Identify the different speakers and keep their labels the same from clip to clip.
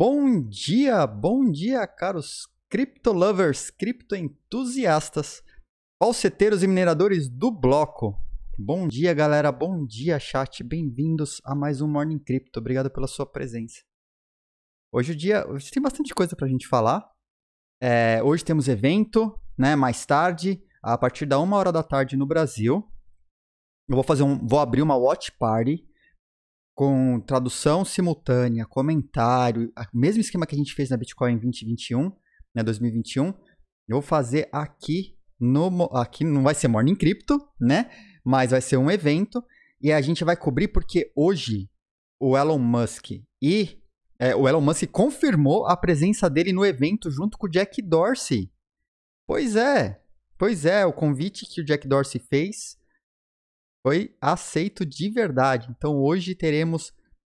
Speaker 1: Bom dia, bom dia, caros crypto lovers, cripto entusiastas, falseteiros e mineradores do bloco. Bom dia, galera, bom dia, chat. Bem-vindos a mais um Morning Crypto. Obrigado pela sua presença. Hoje o dia, hoje tem bastante coisa para a gente falar. É, hoje temos evento, né? Mais tarde, a partir da uma hora da tarde no Brasil, eu vou fazer um, vou abrir uma watch party com tradução simultânea, comentário, o mesmo esquema que a gente fez na Bitcoin 2021, né, 2021, eu vou fazer aqui no aqui não vai ser Morning Crypto, né? Mas vai ser um evento e a gente vai cobrir porque hoje o Elon Musk e é, o Elon Musk confirmou a presença dele no evento junto com o Jack Dorsey. Pois é, pois é, o convite que o Jack Dorsey fez foi aceito de verdade. Então hoje teremos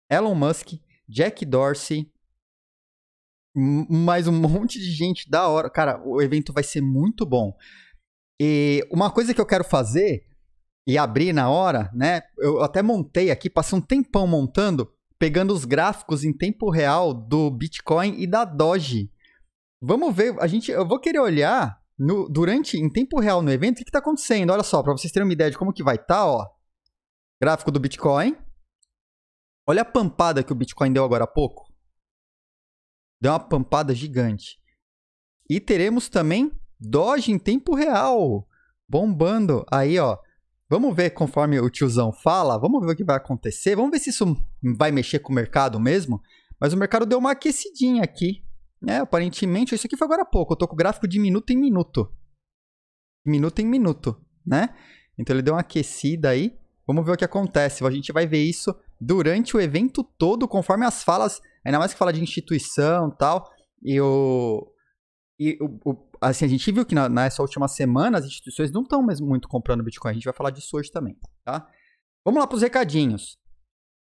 Speaker 1: Elon Musk, Jack Dorsey, mais um monte de gente da hora. Cara, o evento vai ser muito bom. E uma coisa que eu quero fazer e abrir na hora, né? Eu até montei aqui, passei um tempão montando, pegando os gráficos em tempo real do Bitcoin e da Doge. Vamos ver, a gente, eu vou querer olhar no, durante, em tempo real no evento, o que está acontecendo? Olha só, para vocês terem uma ideia de como que vai estar, tá, ó. Gráfico do Bitcoin. Olha a pampada que o Bitcoin deu agora há pouco. Deu uma pampada gigante. E teremos também Doge em tempo real. Bombando. Aí, ó. Vamos ver conforme o tiozão fala. Vamos ver o que vai acontecer. Vamos ver se isso vai mexer com o mercado mesmo. Mas o mercado deu uma aquecidinha aqui. É, aparentemente, isso aqui foi agora há pouco. Eu tô com o gráfico de minuto em minuto. Minuto em minuto, né? Então ele deu uma aquecida aí. Vamos ver o que acontece. A gente vai ver isso durante o evento todo, conforme as falas, ainda mais que fala de instituição tal, e o. E o, o assim, a gente viu que na, nessa última semana as instituições não estão muito comprando Bitcoin. A gente vai falar disso hoje também, tá? Vamos lá para os recadinhos.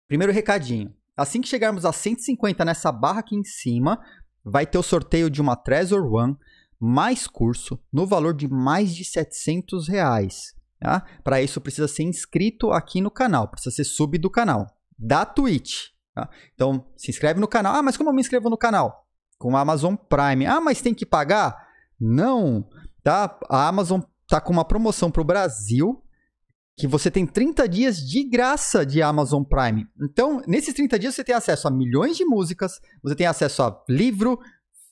Speaker 1: Primeiro recadinho. Assim que chegarmos a 150 nessa barra aqui em cima, vai ter o sorteio de uma Trezor One mais curso no valor de mais de 700 reais. Tá? Para isso precisa ser inscrito aqui no canal, precisa ser sub do canal, da Twitch. Tá? Então se inscreve no canal. Ah, mas como eu me inscrevo no canal? Com a Amazon Prime. Ah, mas tem que pagar? Não, tá? A Amazon tá com uma promoção para o Brasil que você tem 30 dias de graça de Amazon Prime. Então, nesses 30 dias você tem acesso a milhões de músicas, você tem acesso a livro,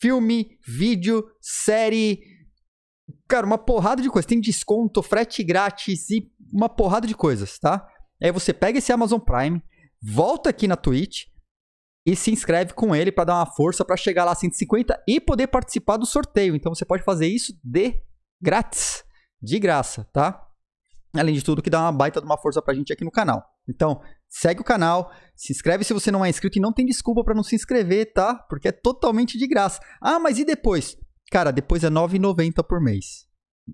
Speaker 1: filme, vídeo, série, cara, uma porrada de coisas. Tem desconto, frete grátis e uma porrada de coisas, tá? Aí você pega esse Amazon Prime, volta aqui na Twitch e se inscreve com ele para dar uma força para chegar lá a 150 e poder participar do sorteio. Então você pode fazer isso de grátis, de graça, tá? Além de tudo, que dá uma baita de uma força pra gente aqui no canal. Então, segue o canal, se inscreve se você não é inscrito e não tem desculpa para não se inscrever, tá? Porque é totalmente de graça. Ah, mas e depois? Cara, depois é R$ 9,90 por mês.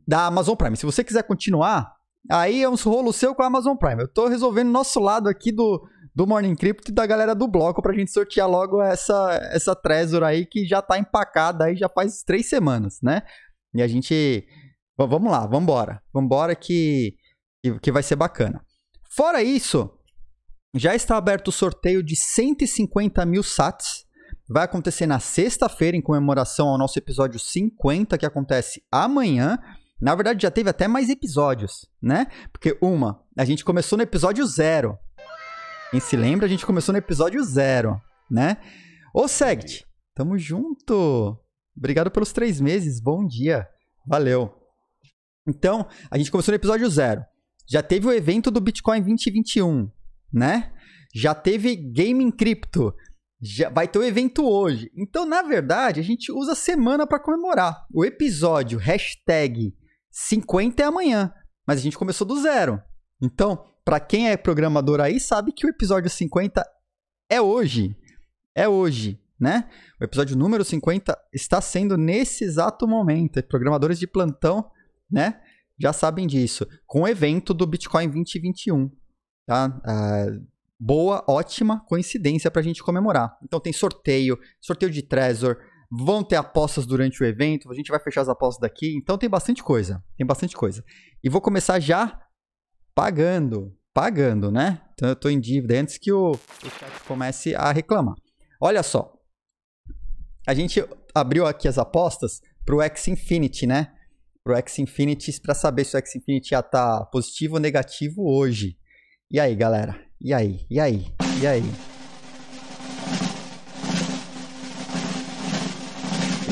Speaker 1: Da Amazon Prime. Se você quiser continuar, aí é uns rolos seu com a Amazon Prime. Eu tô resolvendo nosso lado aqui do, do Morning Crypto e da galera do bloco pra gente sortear logo essa, essa Trezor aí que já tá empacada aí já faz três semanas, né? E a gente. Vamos lá, vambora. Vambora que que, que vai ser bacana. Fora isso, já está aberto o sorteio de 150 mil sats. Vai acontecer na sexta-feira, em comemoração ao nosso episódio 50, que acontece amanhã. Na verdade, já teve até mais episódios, né? Porque, uma, a gente começou no episódio zero. Quem se lembra, a gente começou no episódio zero, né? Ô, Segt, tamo junto! Obrigado pelos três meses, bom dia, valeu! Então, a gente começou no episódio zero. Já teve o evento do Bitcoin 2021, né? Já teve Gaming Crypto. Já vai ter o evento hoje. Então, na verdade, a gente usa semana para comemorar. O episódio hashtag 50 é amanhã, mas a gente começou do zero. Então, para quem é programador aí, sabe que o episódio 50 é hoje. É hoje, né? O episódio número 50 está sendo nesse exato momento. Programadores de plantão, né? já sabem disso, com o evento do Bitcoin 2021. Tá? Uh, boa, ótima coincidência para a gente comemorar. Então tem sorteio, sorteio de Trezor, vão ter apostas durante o evento, a gente vai fechar as apostas daqui, então tem bastante coisa, tem bastante coisa. E vou começar já pagando, pagando, né? Então eu estou em dívida antes que o, o chat comece a reclamar. Olha só, a gente abriu aqui as apostas para o X Infinity, né? pro X Infinity para saber se o X Infinity já tá positivo ou negativo hoje. E aí, galera? E aí? E aí? E aí?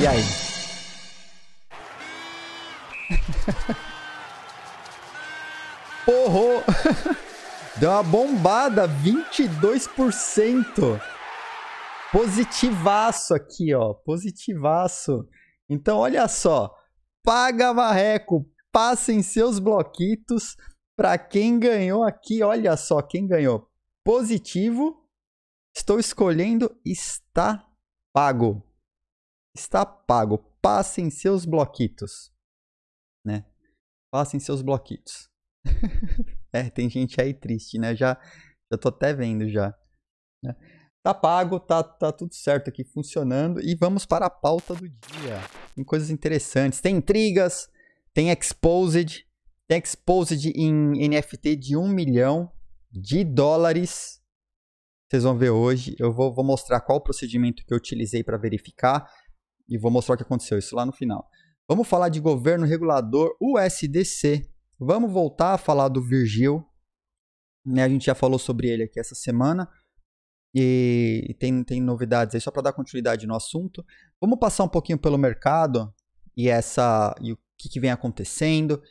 Speaker 1: E aí? Porro! Deu uma bombada, 22%. Positivaço aqui, ó. Positivaço. Então, olha só paga marreco, passem seus bloquitos para quem ganhou aqui. Olha só quem ganhou. Positivo. Estou escolhendo está pago. Está pago. Passem seus bloquitos, né? Passem seus bloquitos. é, tem gente aí triste, né? Já já tô até vendo já. Né? Tá pago, tá, tá tudo certo aqui funcionando e vamos para a pauta do dia. Tem coisas interessantes, tem intrigas, tem exposed, tem exposed em NFT de 1 milhão de dólares. Vocês vão ver hoje, eu vou, vou mostrar qual o procedimento que eu utilizei para verificar e vou mostrar o que aconteceu, isso lá no final. Vamos falar de governo regulador USDC. Vamos voltar a falar do Virgil, né? A gente já falou sobre ele aqui essa semana e tem, tem novidades aí só para dar continuidade no assunto. Vamos passar um pouquinho pelo mercado e essa e o que, que, vem acontecendo.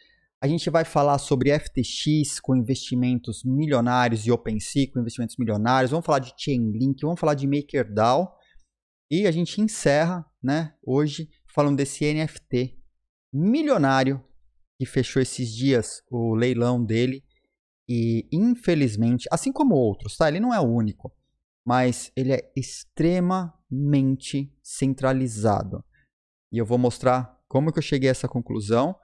Speaker 1: A gente vai falar sobre FTX com investimentos milionários e OpenSea com investimentos milionários. Vamos falar de Chainlink, vamos falar de MakerDAO e a gente encerra, né, hoje falando desse NFT milionário que fechou esses dias o leilão dele e infelizmente, assim como outros, tá? Ele não é o único mas ele é extremamente centralizado. E eu vou mostrar como que eu cheguei a essa conclusão,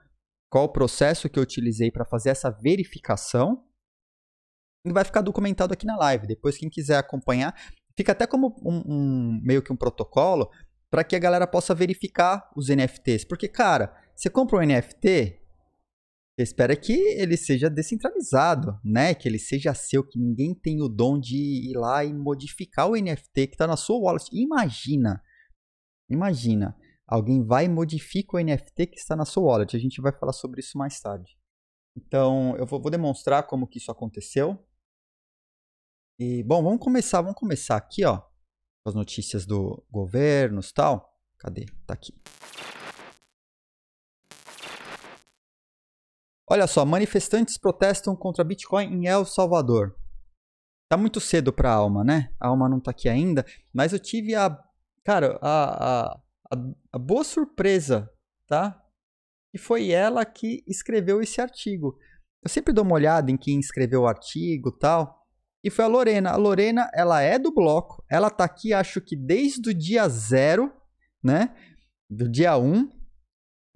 Speaker 1: qual o processo que eu utilizei para fazer essa verificação. E vai ficar documentado aqui na live. Depois, quem quiser acompanhar, fica até como um, um meio que um protocolo para que a galera possa verificar os NFTs. Porque, cara, você compra um NFT, você espera que ele seja descentralizado, né? Que ele seja seu, que ninguém tenha o dom de ir lá e modificar o NFT que está na sua wallet. Imagina, imagina, alguém vai e modifica o NFT que está na sua wallet. A gente vai falar sobre isso mais tarde. Então, eu vou, demonstrar como que isso aconteceu. E, bom, vamos começar, vamos começar aqui, ó. As notícias do governo tal. Cadê? Tá aqui. Olha só, manifestantes protestam contra Bitcoin em El Salvador. Tá muito cedo para a Alma, né? A Alma não tá aqui ainda, mas eu tive a, cara, a, a, a, a boa surpresa, tá? E foi ela que escreveu esse artigo. Eu sempre dou uma olhada em quem escreveu o artigo, tal. E foi a Lorena. A Lorena, ela é do bloco. Ela tá aqui, acho que desde o dia zero, né? Do dia 1. Um,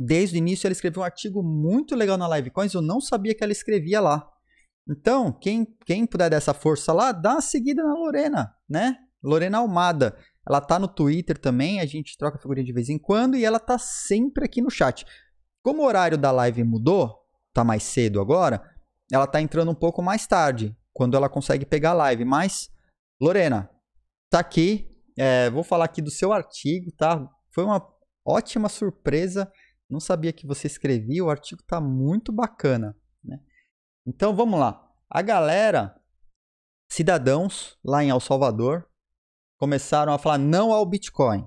Speaker 1: Desde o início ela escreveu um artigo muito legal na Livecoins, eu não sabia que ela escrevia lá. Então, quem, quem puder dar essa força lá, dá uma seguida na Lorena, né? Lorena Almada. Ela tá no Twitter também, a gente troca figurinha de vez em quando e ela tá sempre aqui no chat. Como o horário da live mudou, tá mais cedo agora, ela tá entrando um pouco mais tarde, quando ela consegue pegar a live. Mas, Lorena, tá aqui. É, vou falar aqui do seu artigo, tá? Foi uma ótima surpresa não sabia que você escrevia, o artigo está muito bacana. Né? Então vamos lá. A galera, cidadãos lá em El Salvador, começaram a falar não ao Bitcoin.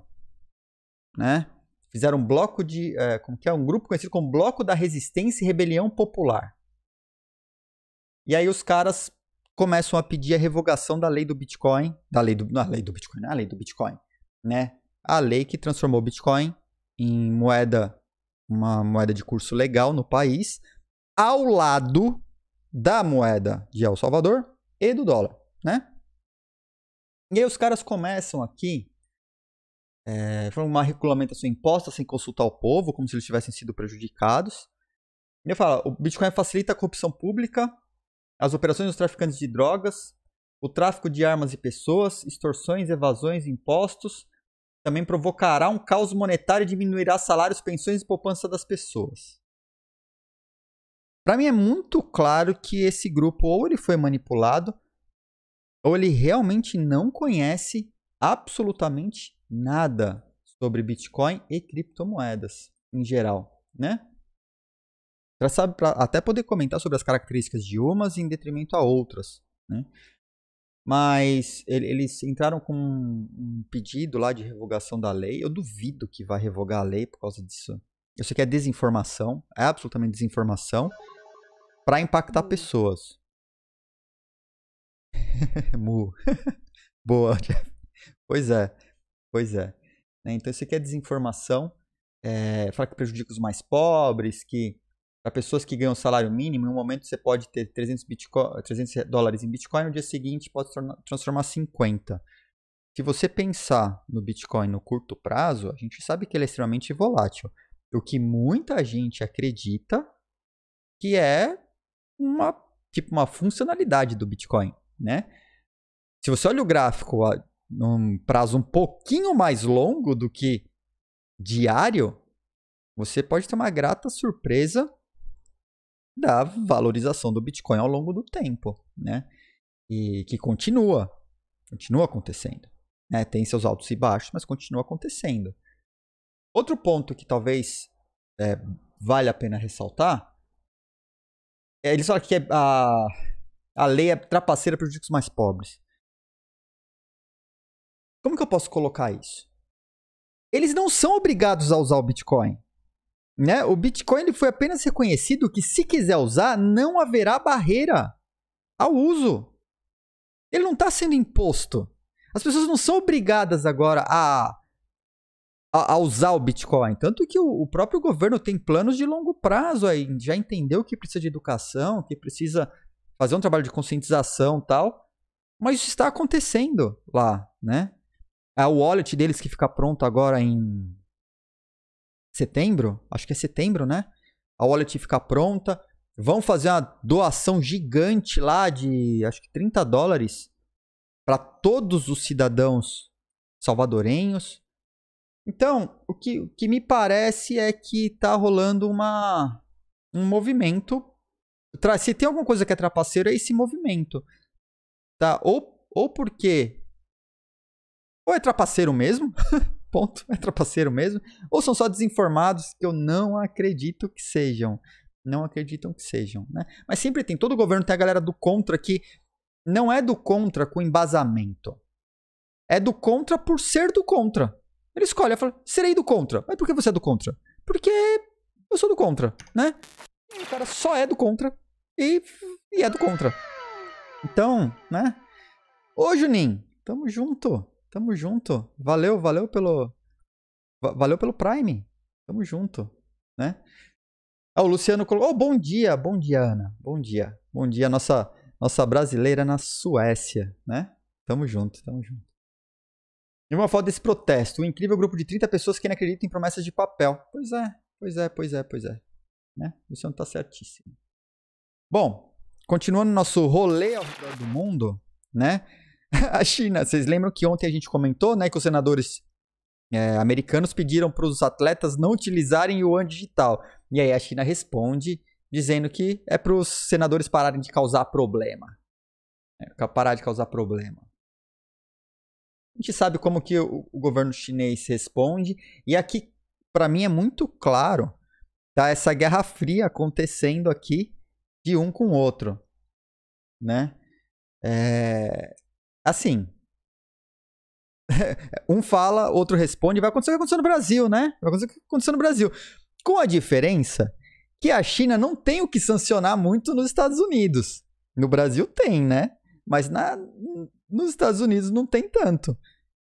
Speaker 1: Né? Fizeram um bloco de. É, como que é? Um grupo conhecido como Bloco da Resistência e Rebelião Popular. E aí os caras começam a pedir a revogação da lei do Bitcoin. Da lei do. Não, a lei do Bitcoin, não é a lei do Bitcoin. Né? A lei que transformou o Bitcoin em moeda uma moeda de curso legal no país, ao lado da moeda de El Salvador e do dólar, né? E aí os caras começam aqui é, uma regulamentação imposta sem consultar o povo, como se eles tivessem sido prejudicados. E eu falo, o Bitcoin facilita a corrupção pública, as operações dos traficantes de drogas, o tráfico de armas e pessoas, extorsões, evasões, impostos, também provocará um caos monetário e diminuirá salários, pensões e poupança das pessoas. Para mim é muito claro que esse grupo ou ele foi manipulado ou ele realmente não conhece absolutamente nada sobre Bitcoin e criptomoedas em geral, né? Pra, saber, pra até poder comentar sobre as características de umas em detrimento a outras, né? Mas eles entraram com um pedido lá de revogação da lei. Eu duvido que vai revogar a lei por causa disso. Isso aqui é desinformação, é absolutamente desinformação, para impactar pessoas. Mu. Boa, Jeff. Pois é, pois é. Né, então isso aqui é desinformação, é, falar que prejudica os mais pobres, que para pessoas que ganham salário mínimo, em um momento você pode ter 300, 300 dólares em Bitcoin, no dia seguinte pode transformar 50. Se você pensar no Bitcoin no curto prazo, a gente sabe que ele é extremamente volátil. O que muita gente acredita que é uma, tipo, uma funcionalidade do Bitcoin, né? Se você olha o gráfico num prazo um pouquinho mais longo do que diário, você pode ter uma grata surpresa da valorização do Bitcoin ao longo do tempo, né? E que continua, continua acontecendo. Né? Tem seus altos e baixos, mas continua acontecendo. Outro ponto que talvez é, vale a pena ressaltar é eles falam que é, a, a lei é trapaceira para os mais pobres. Como que eu posso colocar isso? Eles não são obrigados a usar o Bitcoin. Né? O Bitcoin ele foi apenas reconhecido que, se quiser usar, não haverá barreira ao uso. Ele não está sendo imposto. As pessoas não são obrigadas agora a, a, a usar o Bitcoin. Tanto que o, o, próprio governo tem planos de longo prazo aí. Já entendeu que precisa de educação, que precisa fazer um trabalho de conscientização tal. Mas isso está acontecendo lá, né? A wallet deles que fica pronto agora em setembro, acho que é setembro, né? A wallet ficar pronta. Vão fazer uma doação gigante lá de acho que 30 dólares para todos os cidadãos salvadorenhos. Então, o que, o que me parece é que está rolando uma, um movimento. Se tem alguma coisa que é trapaceiro, é esse movimento. Tá? Ou, ou porque. Ou é trapaceiro mesmo, Ponto. É trapaceiro mesmo. Ou são só desinformados que eu não acredito que sejam. Não acreditam que sejam, né? Mas sempre tem. Todo governo tem a galera do contra que não é do contra com embasamento. É do contra por ser do contra. Ele escolhe, ele fala, serei do contra. Mas por que você é do contra? Porque eu sou do contra, né? O cara só é do contra e, e é do contra. Então, né? Ô, Juninho, tamo junto. Tamo junto. Valeu, valeu pelo. Valeu pelo Prime. Tamo junto, né? Ah, o Luciano colocou. Oh, bom dia, bom dia, Ana. Bom dia. Bom dia, nossa, nossa brasileira na Suécia, né? Tamo junto, tamo junto. E uma foto desse protesto. Um incrível grupo de 30 pessoas que não acreditam em promessas de papel. Pois é, pois é, pois é, pois é. Né? O Luciano tá certíssimo. Bom, continuando nosso rolê ao redor do mundo, né? a China, vocês lembram que ontem a gente comentou, né, que os senadores é, americanos pediram para os atletas não utilizarem o yuan digital. E aí a China responde dizendo que é para os senadores pararem de causar problema. É, parar de causar problema. A gente sabe como que o, o governo chinês responde e aqui para mim é muito claro tá essa guerra fria acontecendo aqui de um com o outro, né? É, assim. um fala, outro responde. Vai acontecer o que aconteceu no Brasil, né? Vai acontecer o que aconteceu no Brasil. Com a diferença que a China não tem o que sancionar muito nos Estados Unidos. No Brasil tem, né? Mas na, nos Estados Unidos não tem tanto.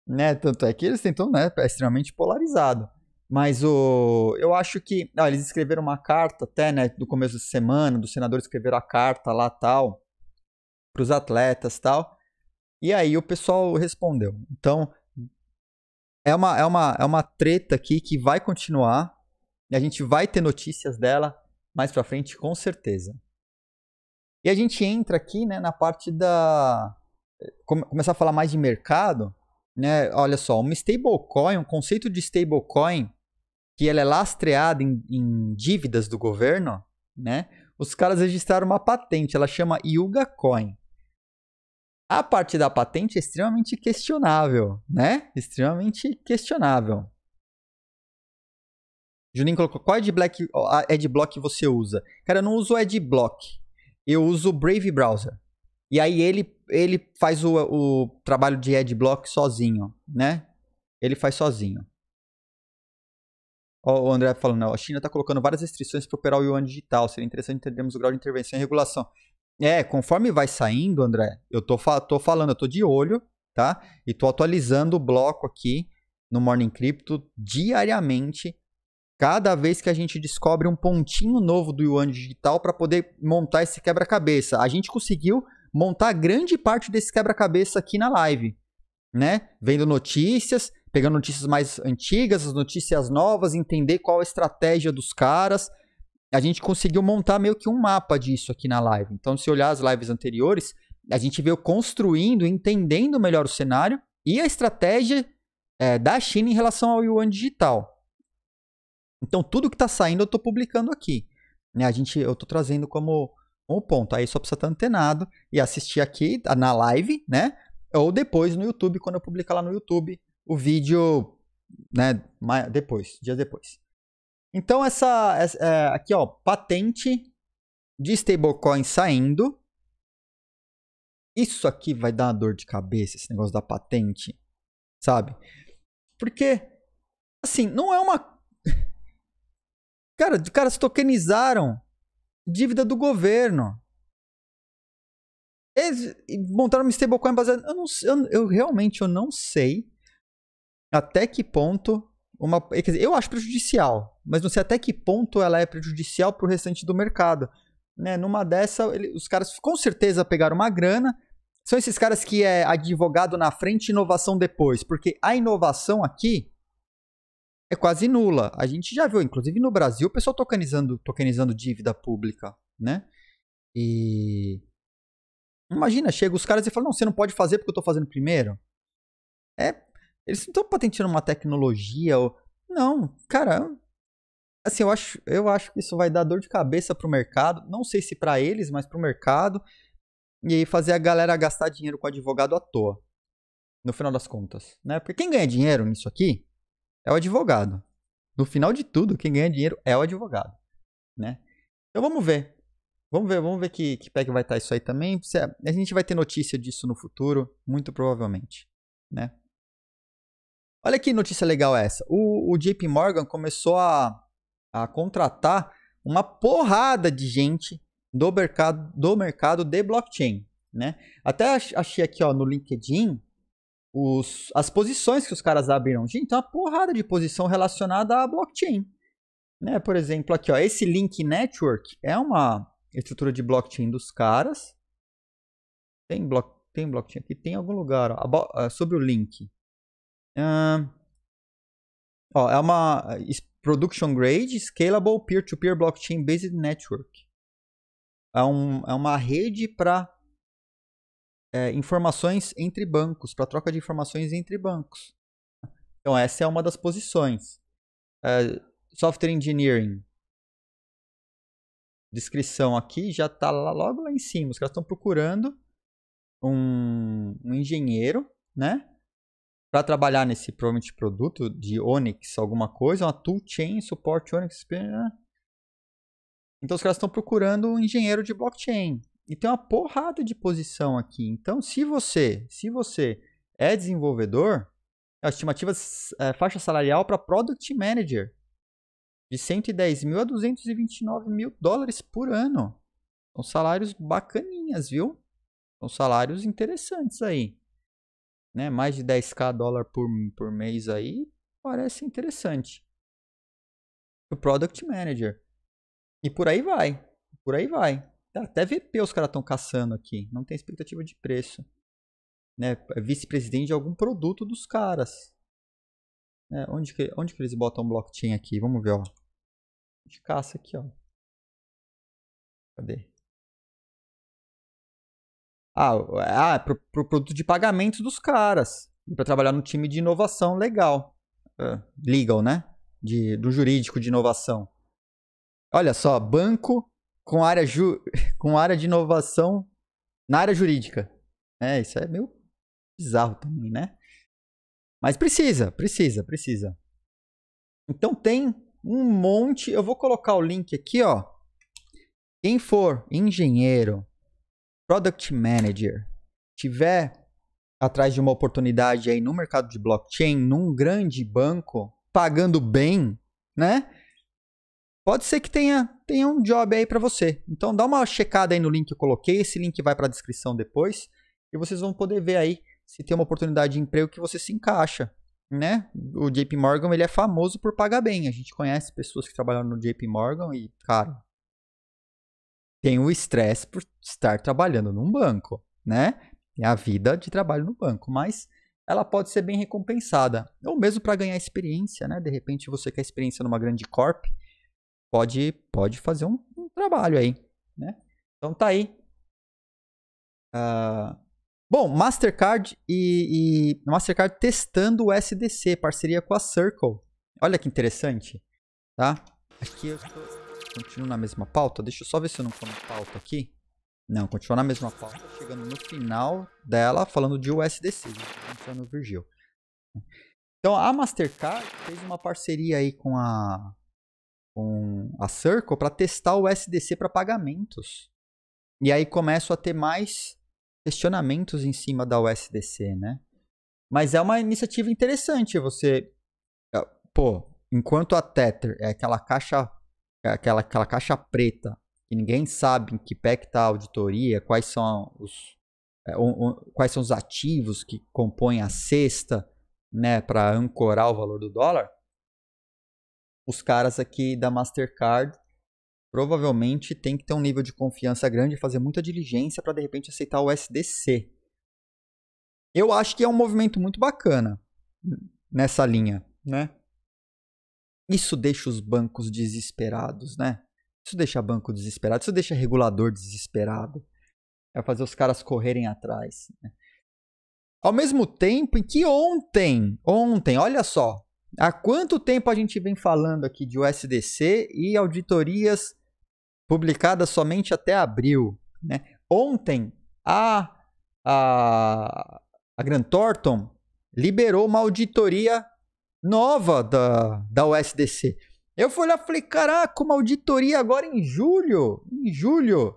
Speaker 1: Né? Tanto é que eles tentam, né? É extremamente polarizado. Mas o, eu acho que. eles escreveram uma carta até, né? Do começo da semana, dos senadores escreveram a carta lá tal, para os atletas tal. E aí o pessoal respondeu. Então, é uma, é uma, é uma treta aqui que vai continuar. E a gente vai ter notícias dela mais pra frente, com certeza. E a gente entra aqui né, na parte da. Come começar a falar mais de mercado. Né? Olha só, uma stablecoin, um conceito de stablecoin que ela é lastreada em, em dívidas do governo, né? Os caras registraram uma patente, ela chama Yuga Coin. A parte da patente é extremamente questionável, né? Extremamente questionável. Juninho colocou, qual é adblock, é adblock você usa? Cara, eu não uso adblock. É eu uso o Brave Browser. E aí ele, ele faz o, o trabalho de adblock sozinho, né? Ele faz sozinho. o André falando, a China está colocando várias restrições para operar o yuan digital. Seria interessante entendermos o grau de intervenção e regulação. É, conforme vai saindo, André, eu tô, tô falando, eu tô de olho, tá? E tô atualizando o bloco aqui no Morning Crypto diariamente. Cada vez que a gente descobre um pontinho novo do Yuan Digital para poder montar esse quebra-cabeça. A gente conseguiu montar grande parte desse quebra-cabeça aqui na live, né? Vendo notícias, pegando notícias mais antigas, as notícias novas, entender qual a estratégia dos caras, a gente conseguiu montar meio que um mapa disso aqui na live. Então, se olhar as lives anteriores, a gente veio construindo, entendendo melhor o cenário e a estratégia é, da China em relação ao yuan digital. Então, tudo que está saindo eu estou publicando aqui. Né? A gente, eu estou trazendo como, um ponto. Aí só precisa estar tá antenado e assistir aqui na live, né? Ou depois no YouTube, quando eu publicar lá no YouTube o vídeo, né? Depois, dias depois. Então, essa, é, aqui, ó, patente de stablecoin saindo. Isso aqui vai dar uma dor de cabeça, esse negócio da patente, sabe? Porque, assim, não é uma. Cara, os caras tokenizaram dívida do governo. Eles montaram uma stablecoin baseada. Eu, não, eu, eu realmente eu não sei até que ponto uma. Quer dizer, eu acho prejudicial, mas não sei até que ponto ela é prejudicial para o restante do mercado. Né? Numa dessa, ele, os caras com certeza pegaram uma grana. São esses caras que é advogado na frente inovação depois, porque a inovação aqui é quase nula. A gente já viu, inclusive no Brasil, o pessoal tokenizando, tokenizando dívida pública, né? E imagina, chega os caras e falam: "Não, você não pode fazer porque eu estou fazendo primeiro". É eles não estão patenteando uma tecnologia ou. Não, cara. Assim, eu acho, eu acho que isso vai dar dor de cabeça pro mercado. Não sei se para eles, mas pro mercado. E aí fazer a galera gastar dinheiro com advogado à toa. No final das contas. Né? Porque quem ganha dinheiro nisso aqui é o advogado. No final de tudo, quem ganha dinheiro é o advogado. Né? Então vamos ver. Vamos ver, vamos ver que, que pé que vai estar tá isso aí também. É, a gente vai ter notícia disso no futuro, muito provavelmente. Né? Olha que notícia legal essa. O, o JP Morgan começou a, a contratar uma porrada de gente do mercado, do mercado de blockchain. Né? Até achei aqui ó, no LinkedIn os, as posições que os caras abriram. Gente, tem uma porrada de posição relacionada à blockchain. Né? Por exemplo, aqui ó, esse Link Network é uma estrutura de blockchain dos caras. Tem, blo tem blockchain aqui, tem algum lugar ó, ah, sobre o link. Uh, ó, é uma eh, production grade, scalable, peer-to-peer blockchain-based network. É, um, é uma rede para é, informações entre bancos, para troca de informações entre bancos. Então, essa é uma das posições. É, software Engineering. Descrição aqui já está logo lá em cima. Os caras estão procurando um, um engenheiro, né? para trabalhar nesse provavelmente produto de Onyx, alguma coisa, uma toolchain, suporte Onyx. É. Então os caras estão procurando um engenheiro de blockchain. E tem uma porrada de posição aqui. Então, se você, se você é desenvolvedor, a estimativa é, faixa salarial para Product Manager de 110 mil a 229 mil dólares por ano. São salários bacaninhas, viu? São salários interessantes aí né, mais de 10k dólar por, por mês aí, parece interessante. O Product Manager. E por aí vai. Por aí vai. Até VP os caras estão caçando aqui. Não tem expectativa de preço. Né? É vice-presidente de algum produto dos caras. É, onde, que, onde que eles botam blockchain aqui? Vamos ver, ó. De caça aqui, ó. Cadê? Ah, ah é pro, pro produto de pagamento dos caras. Para trabalhar no time de inovação legal. Uh, legal, né? De, do jurídico de inovação. Olha só, banco com área, ju, com área de inovação na área jurídica. É, isso é meio bizarro também, né? Mas precisa, precisa, precisa. Então tem um monte. Eu vou colocar o link aqui, ó. Quem for engenheiro, product manager tiver atrás de uma oportunidade aí no mercado de blockchain, num grande banco, pagando bem, né? Pode ser que tenha, tenha um job aí para você. Então dá uma checada aí no link que eu coloquei, esse link vai para a descrição depois e vocês vão poder ver aí se tem uma oportunidade de emprego que você se encaixa, né? O JP Morgan, ele é famoso por pagar bem. A gente conhece pessoas que trabalham no JP Morgan e, cara, tem o estresse por estar trabalhando num banco, né? é a vida de trabalho no banco, mas ela pode ser bem recompensada, ou mesmo para ganhar experiência, né? De repente você quer experiência numa grande corp, pode pode fazer um, um trabalho aí, né? Então tá aí. Uh, bom, Mastercard e, e Mastercard testando o SDC, parceria com a Circle. Olha que interessante, tá? Aqui eu estou... Continuo na mesma pauta? Deixa eu só ver se eu não na pauta aqui. Não, continua na mesma pauta. Chegando no final dela, falando de USDC. Só no Virgil. Então, a Mastercard fez uma parceria aí com a, com a Circle para testar o USDC para pagamentos. E aí começam a ter mais questionamentos em cima da USDC, né? Mas é uma iniciativa interessante você... Ah, pô, enquanto a Tether é aquela caixa é aquela, aquela caixa preta que ninguém sabe em que pé que está a auditoria, quais são os, é, quais são os ativos que compõem a cesta né, para ancorar o valor do dólar, os caras aqui da Mastercard provavelmente tem que ter um nível de confiança grande e fazer muita diligência para de repente aceitar o SDC. Eu acho que é um movimento muito bacana nessa linha, né? Isso deixa os bancos desesperados, né? Isso deixa banco desesperado, isso deixa regulador desesperado. É fazer os caras correrem atrás. Né? Ao mesmo tempo em que ontem, ontem, olha só, há quanto tempo a gente vem falando aqui de USDC e auditorias publicadas somente até abril. Né? Ontem, a, a, a Grant Thornton liberou uma auditoria nova da, da USDC. Eu fui lá e falei, caraca, uma auditoria agora em julho. Em julho.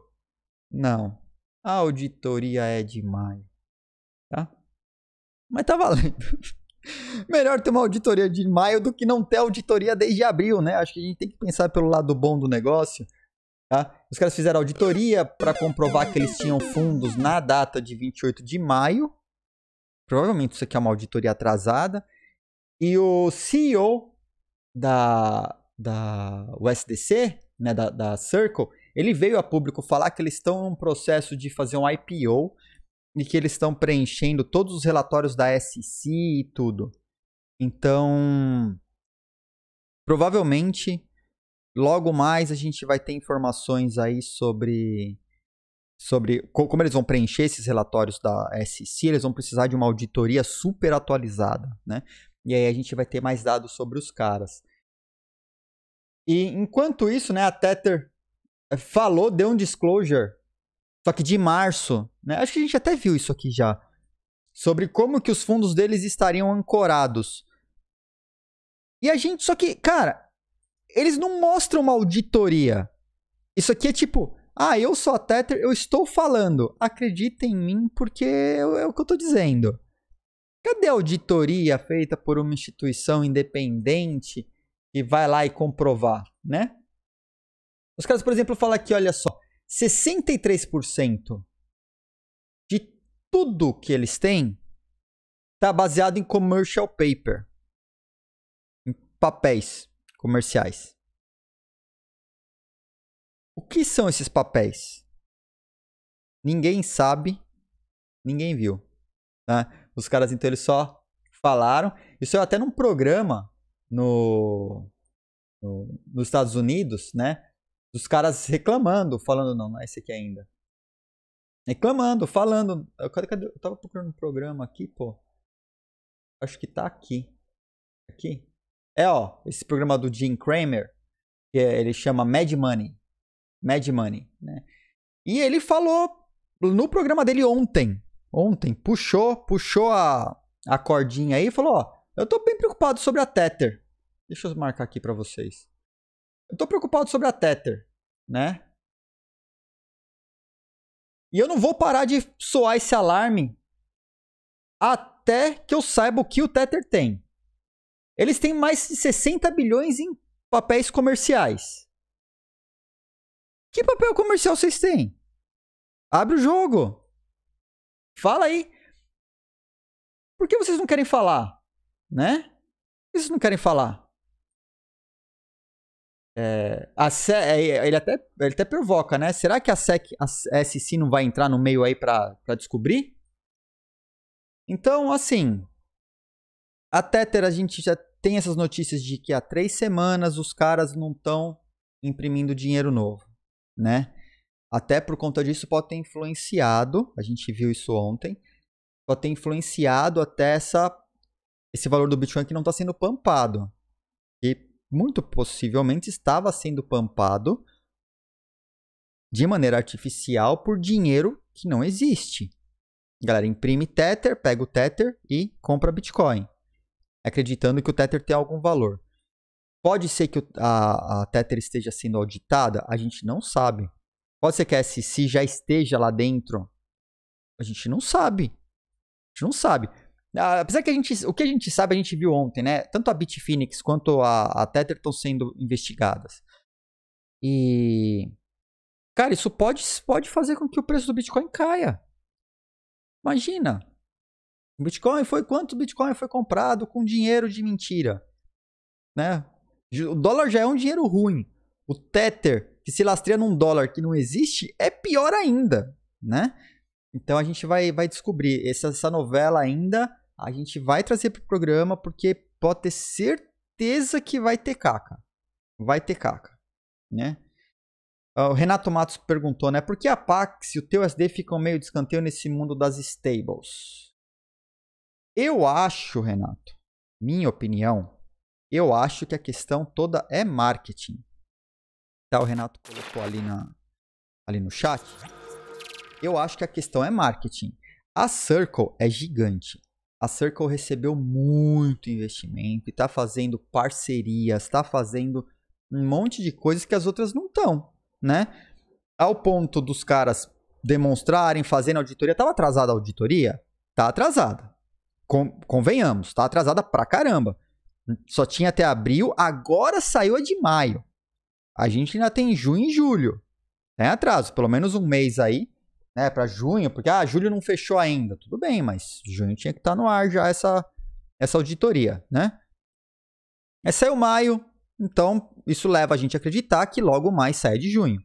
Speaker 1: Não, a auditoria é de maio. Tá? Mas tá valendo. Melhor ter uma auditoria de maio do que não ter auditoria desde abril, né? Acho que a gente tem que pensar pelo lado bom do negócio. Tá? Os caras fizeram auditoria para comprovar que eles tinham fundos na data de 28 de maio. Provavelmente isso aqui é uma auditoria atrasada. E o CEO da, da USDC, né, da, da Circle, ele veio a público falar que eles estão em um processo de fazer um IPO e que eles estão preenchendo todos os relatórios da SEC e tudo. Então, provavelmente, logo mais a gente vai ter informações aí sobre sobre como eles vão preencher esses relatórios da SEC, eles vão precisar de uma auditoria super atualizada, né? E aí a gente vai ter mais dados sobre os caras. E enquanto isso, né, a Tether eh, falou, deu um disclosure, só que de março, né? Acho que a gente até viu isso aqui já, sobre como que os fundos deles estariam ancorados. E a gente, só que, cara, eles não mostram uma auditoria. Isso aqui é tipo, ah, eu sou a Tether, eu estou falando, acreditem em mim porque é o que eu estou dizendo. Cadê a auditoria feita por uma instituição independente que vai lá e comprovar, né? Os caras, por exemplo, falam aqui, olha só, 63% de tudo que eles têm está baseado em commercial paper, em papéis comerciais. O que são esses papéis? Ninguém sabe, ninguém viu. Tá? Os caras, então, eles só falaram. Isso é até num programa no, no, nos Estados Unidos, né? os caras reclamando, falando, não, não é esse aqui ainda. Reclamando, falando. Cadê, cadê? Eu tava procurando um programa aqui, pô. Acho que tá aqui. Aqui. É, ó, esse programa do Jim Cramer, que é, ele chama Mad Money. Mad Money, né? E ele falou no programa dele ontem ontem puxou, puxou a, a cordinha aí e falou: Ó, eu tô bem preocupado sobre a Tether. Deixa eu marcar aqui para vocês. Eu tô preocupado sobre a Tether, né? E eu não vou parar de soar esse alarme até que eu saiba o que o Tether tem. Eles têm mais de 60 bilhões em papéis comerciais. Que papel comercial vocês têm? Abre o jogo. Fala aí. Por que vocês não querem falar? Né? Por que vocês não querem falar? É, a é, ele, até, ele até provoca, né? Será que a SEC, a SC não vai entrar no meio aí para descobrir? Então, assim, a Tether a gente já tem essas notícias de que há três semanas os caras não estão imprimindo dinheiro novo, né? até por conta disso pode ter influenciado, a gente viu isso ontem, pode ter influenciado até essa, esse valor do Bitcoin que não está sendo pampado. E muito possivelmente estava sendo pampado de maneira artificial por dinheiro que não existe. Galera, imprime Tether, pega o Tether e compra Bitcoin, acreditando que o Tether tem algum valor. Pode ser que a, a Tether esteja sendo auditada? A gente não sabe. Pode ser que a SC já esteja lá dentro. A gente não sabe. A gente não sabe. Ah, apesar que a gente, o que a gente sabe, a gente viu ontem, né? Tanto a Bitfinex quanto a, a Tether estão sendo investigadas. E. Cara, isso pode, pode fazer com que o preço do Bitcoin caia. Imagina. Bitcoin foi quanto Bitcoin foi comprado com dinheiro de mentira, né? O dólar já é um dinheiro ruim. O Tether que se lastreia num dólar que não existe, é pior ainda, né? Então a gente vai, vai descobrir essa, essa novela ainda, a gente vai trazer para o programa, porque pode ter certeza que vai ter caca. Vai ter caca, né? Ah, o Renato Matos perguntou, né? Por que a Pax e o TUSD ficam meio de escanteio nesse mundo das stables? Eu acho, Renato, minha opinião, eu acho que a questão toda é marketing tá, o Renato colocou ali, na, ali no chat, eu acho que a questão é marketing. A Circle é gigante. A Circle recebeu muito investimento e está fazendo parcerias, está fazendo um monte de coisas que as outras não estão, né? Ao ponto dos caras demonstrarem, fazendo auditoria. Estava atrasada a auditoria? Tá atrasada. convenhamos, tá atrasada pra caramba. Só tinha até abril, agora saiu a de maio a gente ainda tem junho e julho. Tem né, atraso, pelo menos um mês aí, né, para junho, porque ah, julho não fechou ainda. Tudo bem, mas junho tinha que estar tá no ar já essa essa auditoria, né? É saiu maio, então isso leva a gente a acreditar que logo mais sai de junho.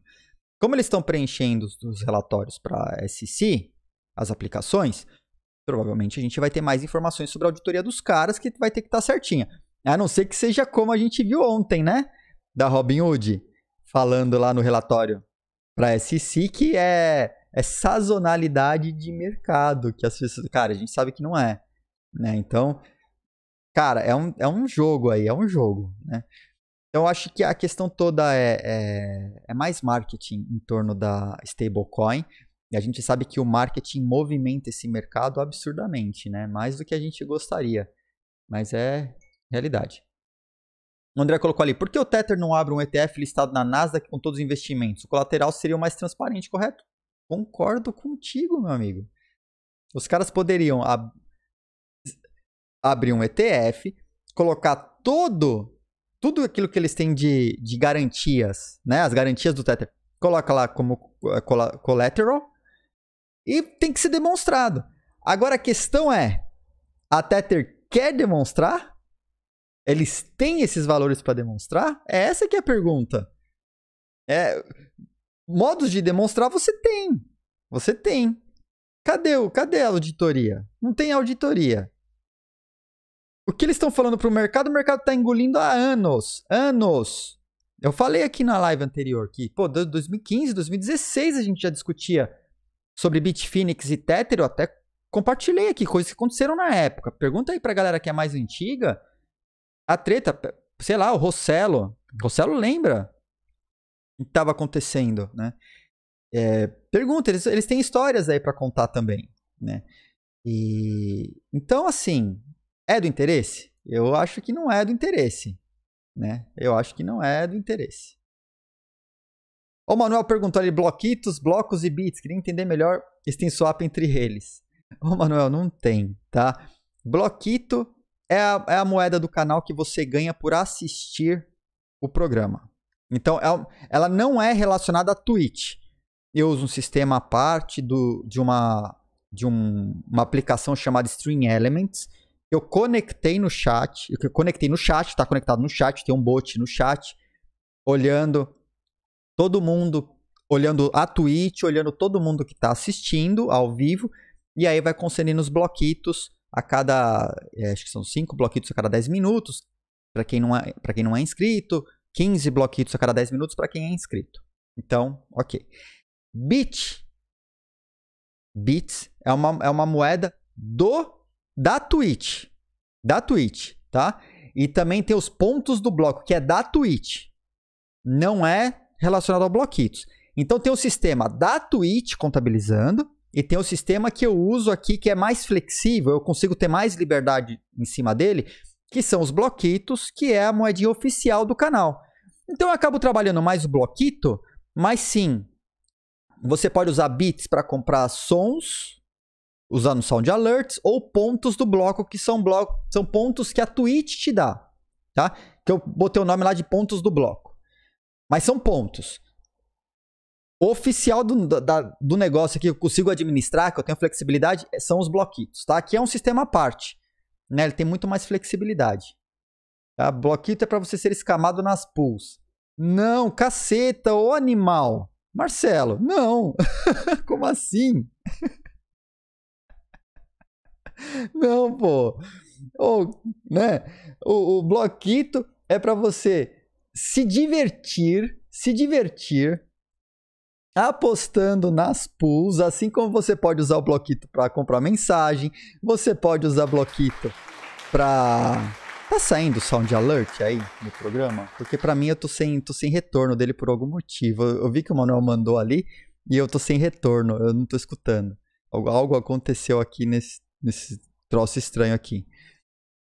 Speaker 1: Como eles estão preenchendo os relatórios para SC, as aplicações, provavelmente a gente vai ter mais informações sobre a auditoria dos caras que vai ter que estar tá certinha. A não ser que seja como a gente viu ontem, né? da Robin Hood falando lá no relatório para a que é, é sazonalidade de mercado, que as pessoas, cara, a gente sabe que não é, né? Então, cara, é um, é um jogo aí, é um jogo, né? Então, eu acho que a questão toda é, é, é mais marketing em torno da stablecoin. E a gente sabe que o marketing movimenta esse mercado absurdamente, né? Mais do que a gente gostaria. Mas é realidade. O André colocou ali, por que o Tether não abre um ETF listado na Nasdaq com todos os investimentos? O colateral seria o mais transparente, correto? Concordo contigo, meu amigo. Os caras poderiam ab abrir um ETF, colocar todo tudo aquilo que eles têm de, de garantias, né? As garantias do Tether. Coloca lá como eh, colla collateral e tem que ser demonstrado. Agora a questão é, a Tether quer demonstrar? eles têm esses valores para demonstrar? É essa que é a pergunta. É, modos de demonstrar você tem. Você tem. Cadê, o, cadê a auditoria? Não tem auditoria. O que eles estão falando para o mercado, o mercado está engolindo há anos. Anos. Eu falei aqui na live anterior que, pô, 2015, 2016 a gente já discutia sobre Bitfinex e Tether. Eu até compartilhei aqui coisas que aconteceram na época. Pergunta aí para a galera que é mais antiga a treta, sei lá, o Rossello. Rossello lembra o que estava acontecendo, né? É, pergunta, eles, eles têm histórias aí para contar também, né? E então assim, é do interesse? Eu acho que não é do interesse, né? Eu acho que não é do interesse. O Manuel perguntou ali bloquitos, blocos e bits, queria entender melhor esse swap entre eles. O Manuel, não tem, tá? Bloquito é a, é a moeda do canal que você ganha por assistir o programa. Então, ela, é ela não é relacionada à Twitch. Eu uso um sistema à parte do, de, uma, de um, uma aplicação chamada Stream Elements. Eu conectei no chat, eu conectei no chat, está conectado no chat, tem um bot no chat, olhando todo mundo, olhando a Twitch, olhando todo mundo que está assistindo ao vivo, e aí vai concedendo os bloquitos a cada, é, acho que são 5 bloquitos a cada 10 minutos, para quem, não é, quem não é inscrito, 15 bloquitos a cada 10 minutos para quem é inscrito. Então, ok. Bit. Bits é uma, é uma moeda do da Twitch. Da Twitch, tá? E também tem os pontos do bloco, que é da Twitch. Não é relacionado ao bloquitos. Então tem o sistema da Twitch contabilizando e tem o sistema que eu uso aqui que é mais flexível, eu consigo ter mais liberdade em cima dele, que são os bloquitos, que é a moedinha oficial do canal. Então eu acabo trabalhando mais o bloquito, mas sim, você pode usar bits para comprar sons, usando sound alerts, ou pontos do bloco, que são, bloco, são pontos que a Twitch te dá, tá? Que eu botei o nome lá de pontos do bloco. Mas são pontos oficial do, da, do negócio aqui, que eu consigo administrar, que eu tenho flexibilidade, é, são os bloquitos, tá? Aqui é um sistema à parte, né? Ele tem muito mais flexibilidade. Tá? Bloquito é para você ser escamado nas pools. Não, caceta, ô animal. Marcelo, não. Como assim? não, pô. Ou, né? O, o bloquito é para você se divertir, se divertir apostando nas pools, assim como você pode usar o bloquito para comprar mensagem, você pode usar bloquito para tá saindo o sound alert aí no programa, porque para mim eu tô sem, tô sem retorno dele por algum motivo. Eu, eu vi que o Manuel mandou ali e eu tô sem retorno, eu não tô escutando. Algo, algo aconteceu aqui nesse, nesse troço estranho aqui.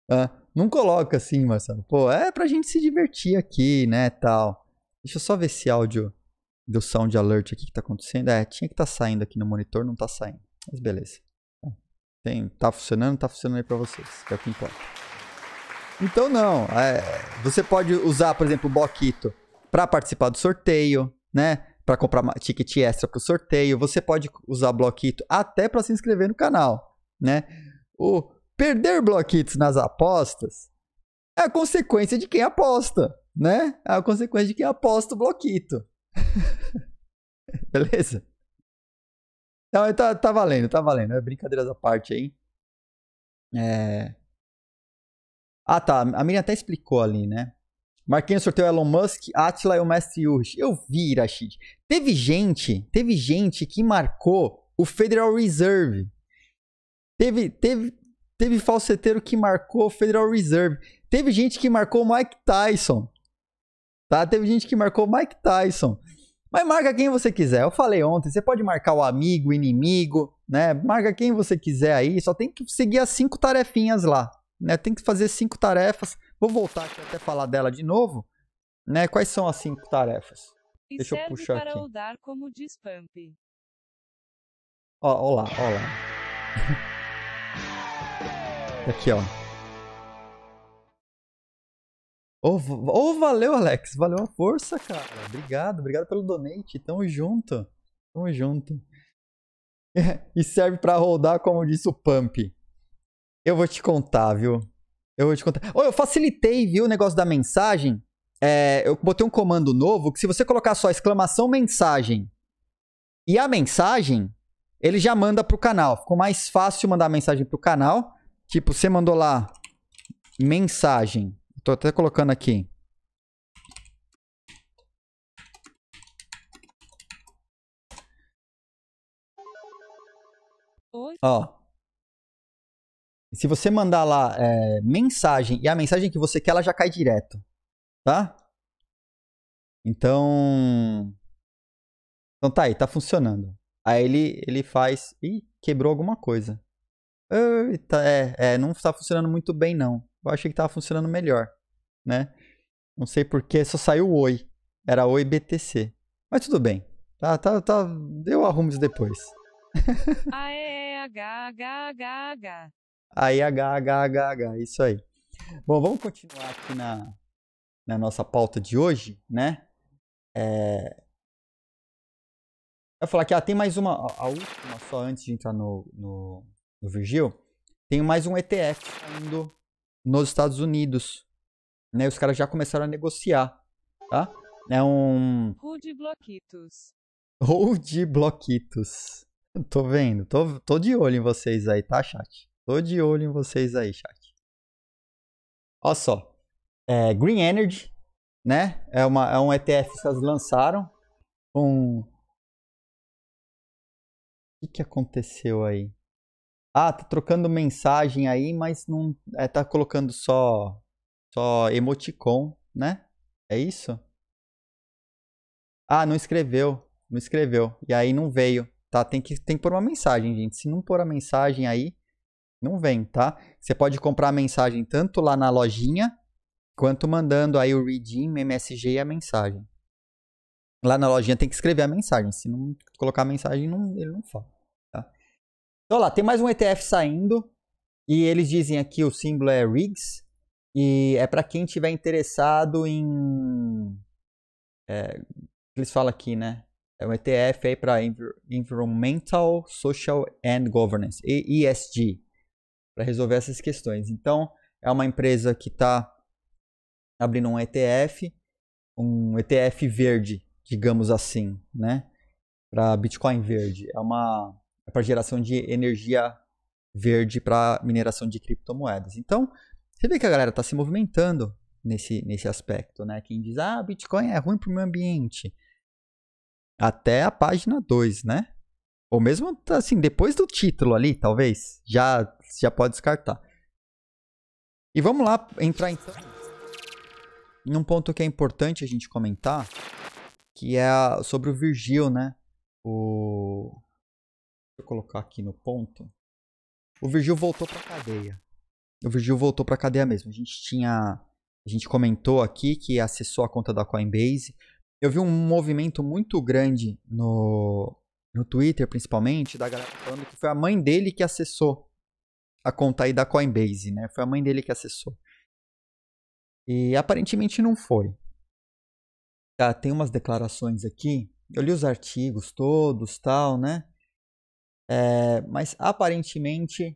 Speaker 1: Ah, não coloca assim, Marcelo. Pô, é pra gente se divertir aqui, né, tal. Deixa eu só ver esse áudio do sound alert aqui que está acontecendo. É, tinha que estar tá saindo aqui no monitor, não está saindo. Mas beleza. Tá. Tem, tá funcionando, tá funcionando aí para vocês, é o que importa. Então não, é, você pode usar, por exemplo, o Boquito para participar do sorteio, né? Para comprar ticket extra para o sorteio. Você pode usar Bloquito até para se inscrever no canal, né? O perder bloquitos nas apostas é a consequência de quem aposta, né? É a consequência de quem aposta o bloquito. Beleza? Não, tá, então, tá valendo, tá valendo. É brincadeira da parte aí. É... Ah, tá. A Miriam até explicou ali, né? Marquinhos sorteou Elon Musk, Atila e o Mestre Ursh. Eu vi, Rashid. Teve gente, teve gente que marcou o Federal Reserve. Teve, teve, teve falseteiro que marcou o Federal Reserve. Teve gente que marcou o Mike Tyson. Tá? Teve gente que marcou o Mike Tyson. Mas marca quem você quiser. Eu falei ontem, você pode marcar o amigo, o inimigo, né? Marca quem você quiser aí. Só tem que seguir as cinco tarefinhas lá, né? Tem que fazer cinco tarefas. Vou voltar aqui até falar dela de novo, né? Quais são as cinco tarefas? E Deixa eu puxar para aqui. usar como dispamp. Ó, ó lá, ó lá. aqui, ó oh, oh, valeu, Alex. Valeu a força, cara. Obrigado, obrigado pelo donate. Tamo junto. Tamo junto. e serve para rodar, como disse o Pump. Eu vou te contar, viu? Eu vou te contar. Oh, eu facilitei, viu, o negócio da mensagem. É, eu botei um comando novo que se você colocar só exclamação mensagem e a mensagem, ele já manda pro canal. Ficou mais fácil mandar mensagem pro canal. Tipo, você mandou lá mensagem Tô até colocando aqui. Oi. Ó. Se você mandar lá é, mensagem e a mensagem que você quer, ela já cai direto, tá? Então, então tá aí, tá funcionando. Aí ele ele faz, ih, quebrou alguma coisa. Eita, é, é, não está funcionando muito bem não. Eu achei que estava funcionando melhor, né? Não sei porque só saiu o Oi. Era Oi BTC. Mas tudo bem. Tá, tá, tá. Eu arrumo isso depois. h h isso aí. Bom, vamos continuar aqui na, na nossa pauta de hoje, né? É... Eu vou falar que ah, tem mais uma, a última só antes de entrar no, no, no Virgil. Tem mais um ETF saindo nos Estados Unidos. Né? Os caras já começaram a negociar, tá? É um... Rude Bloquitos. Rude Bloquitos. Tô vendo, tô, tô de olho em vocês aí, tá, chat? Tô de olho em vocês aí, chat. Olha só, é, Green Energy, né? É, uma, é um ETF que eles lançaram com... Um... O que, que aconteceu aí? ah, tá trocando mensagem aí, mas não é, tá colocando só só emoticon, né? É isso? Ah, não escreveu, não escreveu. E aí não veio, tá? Tem que tem que pôr uma mensagem, gente. Se não pôr a mensagem aí, não vem, tá? Você pode comprar a mensagem tanto lá na lojinha quanto mandando aí o redeem, MSG e a mensagem. Lá na lojinha tem que escrever a mensagem. Se não colocar a mensagem, não, ele não fala. Então lá, tem mais um ETF saindo. E eles dizem aqui o símbolo é RIGS. E é para quem tiver interessado em. É, eles falam aqui, né? É um ETF aí para Environmental, Social and Governance, ESG, para resolver essas questões. Então, é uma empresa que está abrindo um ETF, um ETF verde, digamos assim, né? Para Bitcoin verde. É uma é para geração de energia verde para mineração de criptomoedas. Então, você vê que a galera está se movimentando nesse, nesse aspecto, né? Quem diz, ah, Bitcoin é ruim para o meio ambiente. Até a página 2, né? Ou mesmo, assim, depois do título ali, talvez, já, já pode descartar. E vamos lá entrar, então, em um ponto que é importante a gente comentar, que é sobre o Virgil, né? O, eu colocar aqui no ponto. O Virgil voltou pra cadeia. O Virgil voltou pra cadeia mesmo. A gente tinha. A gente comentou aqui que acessou a conta da Coinbase. Eu vi um movimento muito grande no, no Twitter, principalmente, da galera falando que foi a mãe dele que acessou a conta aí da Coinbase, né? Foi a mãe dele que acessou. E aparentemente não foi. Tá, tem umas declarações aqui. Eu li os artigos todos, tal, né? É, mas aparentemente,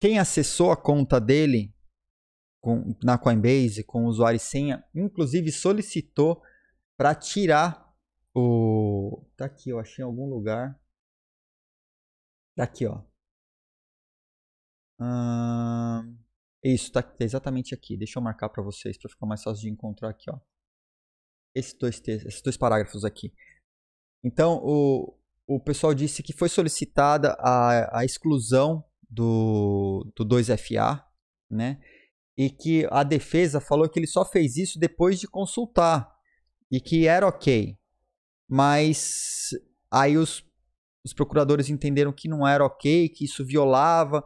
Speaker 1: quem acessou a conta dele com, na Coinbase com usuário e senha, inclusive solicitou para tirar o. Tá aqui, eu achei em algum lugar. Daqui, tá ó. Hum, isso, tá, tá exatamente aqui. Deixa eu marcar para vocês para ficar mais fácil de encontrar aqui, ó. Esses dois, esses dois parágrafos aqui. Então, o, o pessoal disse que foi solicitada a, a exclusão do, do 2FA, né? E que a defesa falou que ele só fez isso depois de consultar e que era ok. Mas aí os, os procuradores entenderam que não era ok, que isso violava.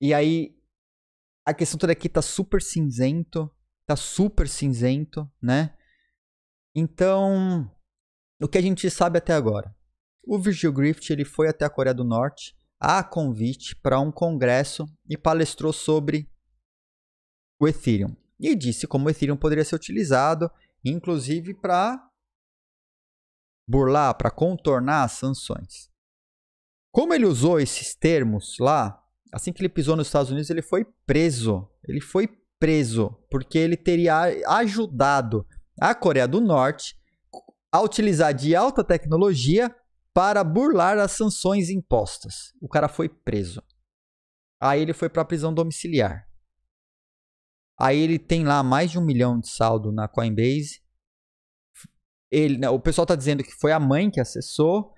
Speaker 1: E aí a questão toda aqui tá super cinzento, tá super cinzento, né? Então, o que a gente sabe até agora? O Virgil Griffith ele foi até a Coreia do Norte a convite para um congresso e palestrou sobre o Ethereum e disse como o Ethereum poderia ser utilizado, inclusive para burlar, para contornar as sanções. Como ele usou esses termos lá, assim que ele pisou nos Estados Unidos, ele foi preso. Ele foi preso porque ele teria ajudado a Coreia do Norte a utilizar de alta tecnologia para burlar as sanções impostas. O cara foi preso. Aí ele foi para a prisão domiciliar. Aí ele tem lá mais de um milhão de saldo na Coinbase. Ele, né, o pessoal está dizendo que foi a mãe que acessou,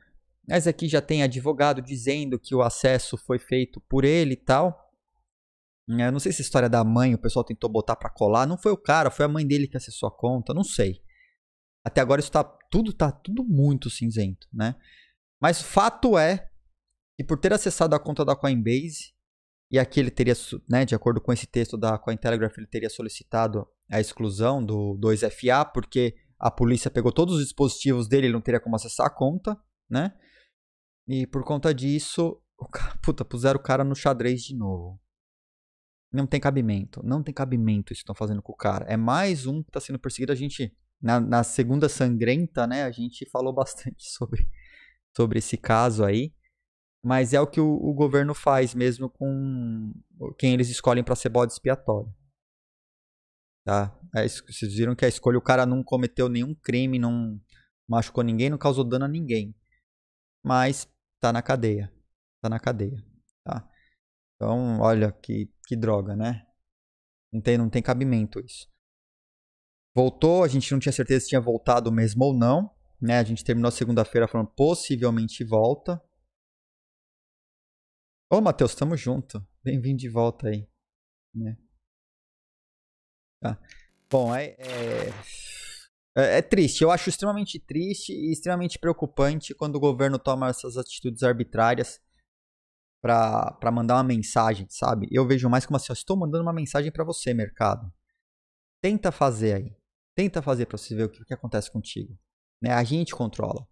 Speaker 1: mas aqui já tem advogado dizendo que o acesso foi feito por ele e tal. Né, eu não sei se a história da mãe, o pessoal tentou botar para colar. Não foi o cara, foi a mãe dele que acessou a conta, não sei. Até agora isso tá tudo tá tudo muito cinzento, né? Mas fato é que por ter acessado a conta da Coinbase, e aqui ele teria, né, de acordo com esse texto da Cointelegraph, ele teria solicitado a exclusão do 2FA, porque a polícia pegou todos os dispositivos dele, ele não teria como acessar a conta, né? E por conta disso, cara, puta, puseram o cara no xadrez de novo. Não tem cabimento, não tem cabimento isso que estão fazendo com o cara. É mais um que está sendo perseguido. A gente, na, na segunda sangrenta, né, a gente falou bastante sobre sobre esse caso aí, mas é o que o, o governo faz mesmo com quem eles escolhem para ser bode expiatório. Tá? É, vocês viram que a escolha, o cara não cometeu nenhum crime, não machucou ninguém, não causou dano a ninguém. Mas tá na cadeia. Tá na cadeia. Tá? Então, olha que, que droga, né? Não tem, não tem cabimento isso. Voltou, a gente não tinha certeza se tinha voltado mesmo ou não. Né? A gente terminou segunda-feira falando possivelmente volta. Ô, Matheus, tamo junto. Bem-vindo de volta aí. Né? Tá. Bom, é, é, é, é triste. Eu acho extremamente triste e extremamente preocupante quando o governo toma essas atitudes arbitrárias para mandar uma mensagem, sabe? Eu vejo mais como assim: eu estou mandando uma mensagem para você, mercado. Tenta fazer aí. Tenta fazer para você ver o que, que acontece contigo. Né? A gente controla.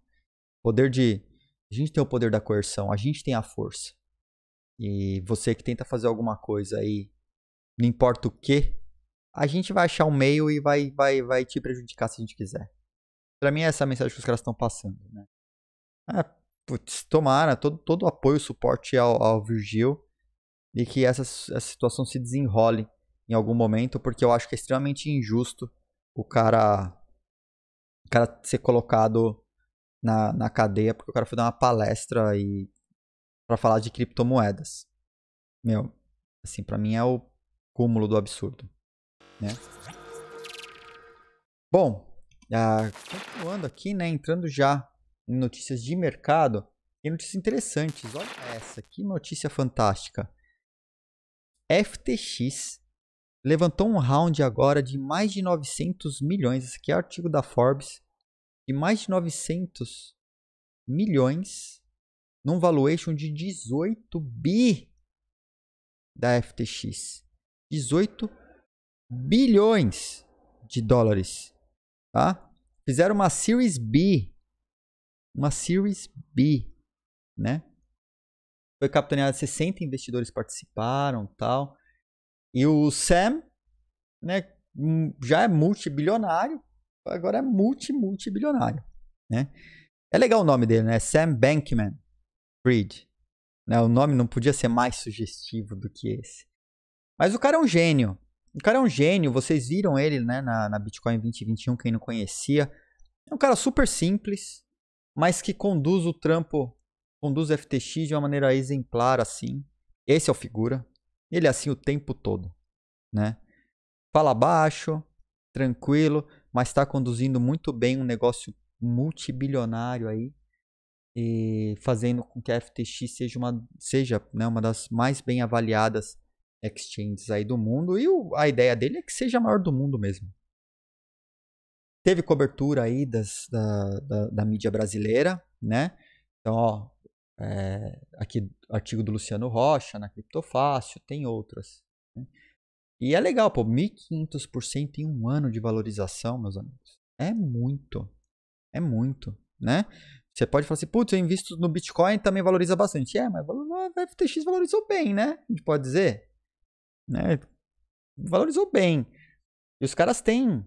Speaker 1: Poder de. A gente tem o poder da coerção, a gente tem a força. E você que tenta fazer alguma coisa aí, não importa o que, a gente vai achar um meio e vai, vai, vai te prejudicar se a gente quiser. Pra mim, é essa a mensagem que os caras estão passando. Né? Ah, putz, tomara todo, todo o apoio, suporte ao, ao Virgil e que essa, essa situação se desenrole em algum momento, porque eu acho que é extremamente injusto o cara o cara ser colocado na, na cadeia porque o cara foi dar uma palestra e para falar de criptomoedas. Meu, assim, para mim é o cúmulo do absurdo, né? Bom, ah, continuando aqui, né, entrando já em notícias de mercado, tem notícias interessantes. Olha essa, que notícia fantástica. FTX levantou um round agora de mais de 900 milhões. Esse aqui é artigo da Forbes. De mais de 900 milhões num valuation de 18 bi da FTX. 18 bilhões de dólares, tá? Fizeram uma Series B, uma Series B, né? Foi capitaneada 60 investidores participaram, tal. E o Sam, né, hum, já é multibilionário, agora é multi multibilionário, né? É legal o nome dele, né? Sam Bankman Fried. Né? O nome não podia ser mais sugestivo do que esse. Mas o cara é um gênio. O cara é um gênio, vocês viram ele né, na, na Bitcoin 2021, quem não conhecia. É um cara super simples, mas que conduz o trampo, conduz o FTX de uma maneira exemplar assim. Esse é o figura, ele é assim o tempo todo, né? Fala baixo, tranquilo, mas está conduzindo muito bem um negócio multibilionário aí e fazendo com que a FTX seja uma, seja, né, uma das mais bem avaliadas exchanges aí do mundo. E o, a ideia dele é que seja a maior do mundo mesmo. Teve cobertura aí das, da, da, da mídia brasileira, né? Então, ó, é, aqui artigo do Luciano Rocha na Criptofácil, tem outras. Né? E é legal, pô, 1.500% em um ano de valorização, meus amigos. É muito, é muito, né? Você pode falar assim, putz, eu invisto no Bitcoin também valoriza bastante. É, mas a FTX valorizou bem, né? A gente pode dizer. Né? Valorizou bem. E os caras têm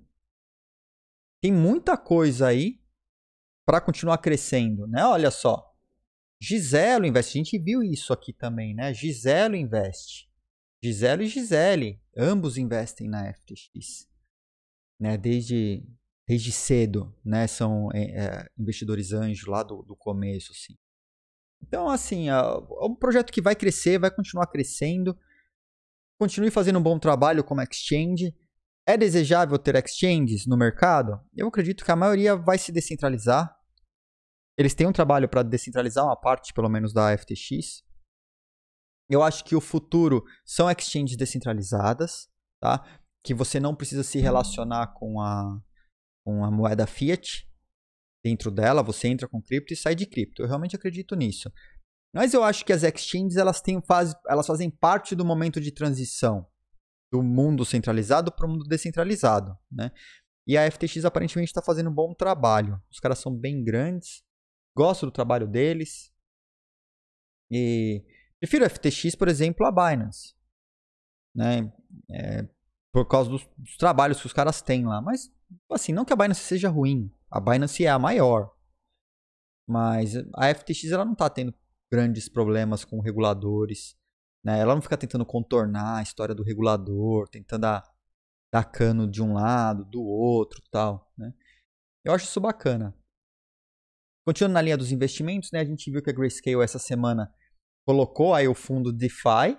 Speaker 1: tem muita coisa aí para continuar crescendo, né? Olha só, Giselo investe. A gente viu isso aqui também, né? Giselo investe. Giselo e Gisele, ambos investem na FTX, né? Desde, desde cedo, né? São é, é investidores anjos lá do, do começo, assim. Então, assim, é um projeto que vai crescer, vai continuar crescendo. Continue fazendo um bom trabalho como exchange. É desejável ter exchanges no mercado? Eu acredito que a maioria vai se descentralizar, eles têm um trabalho para descentralizar uma parte, pelo menos, da FTX. Eu acho que o futuro são exchanges descentralizadas, tá? Que você não precisa se relacionar com a, com a moeda fiat dentro dela, você entra com cripto e sai de cripto. Eu realmente acredito nisso. Mas eu acho que as exchanges elas, têm, faz, elas fazem parte do momento de transição do mundo centralizado para o mundo descentralizado, né? E a FTX aparentemente está fazendo um bom trabalho. Os caras são bem grandes, gosto do trabalho deles. E prefiro FTX, por exemplo, a Binance. Né? É, por causa dos, dos, trabalhos que os caras têm lá. Mas, assim, não que a Binance seja ruim. A Binance é a maior. Mas a FTX ela não está tendo grandes problemas com reguladores. Né? Ela não fica tentando contornar a história do regulador, tentando dar, dar cano de um lado, do outro tal. Né? Eu acho isso bacana. Continuando na linha dos investimentos, né, a gente viu que a Grayscale essa semana colocou aí o fundo DeFi,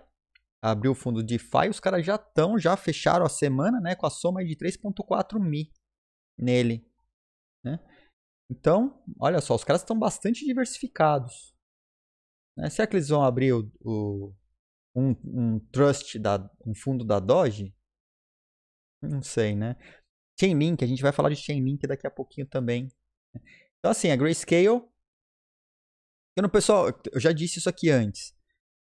Speaker 1: abriu o fundo DeFi, os caras já estão, já fecharam a semana né, com a soma de 3,4 mil nele. Né? Então, olha só, os caras estão bastante diversificados. Né? Será que eles vão abrir o, o um, um, trust, da, um fundo da Doge? Não sei, né? Chainlink, a gente vai falar de Chainlink daqui a pouquinho também. Né. Então, assim, a grayscale. Eu não, pessoal, eu já disse isso aqui antes.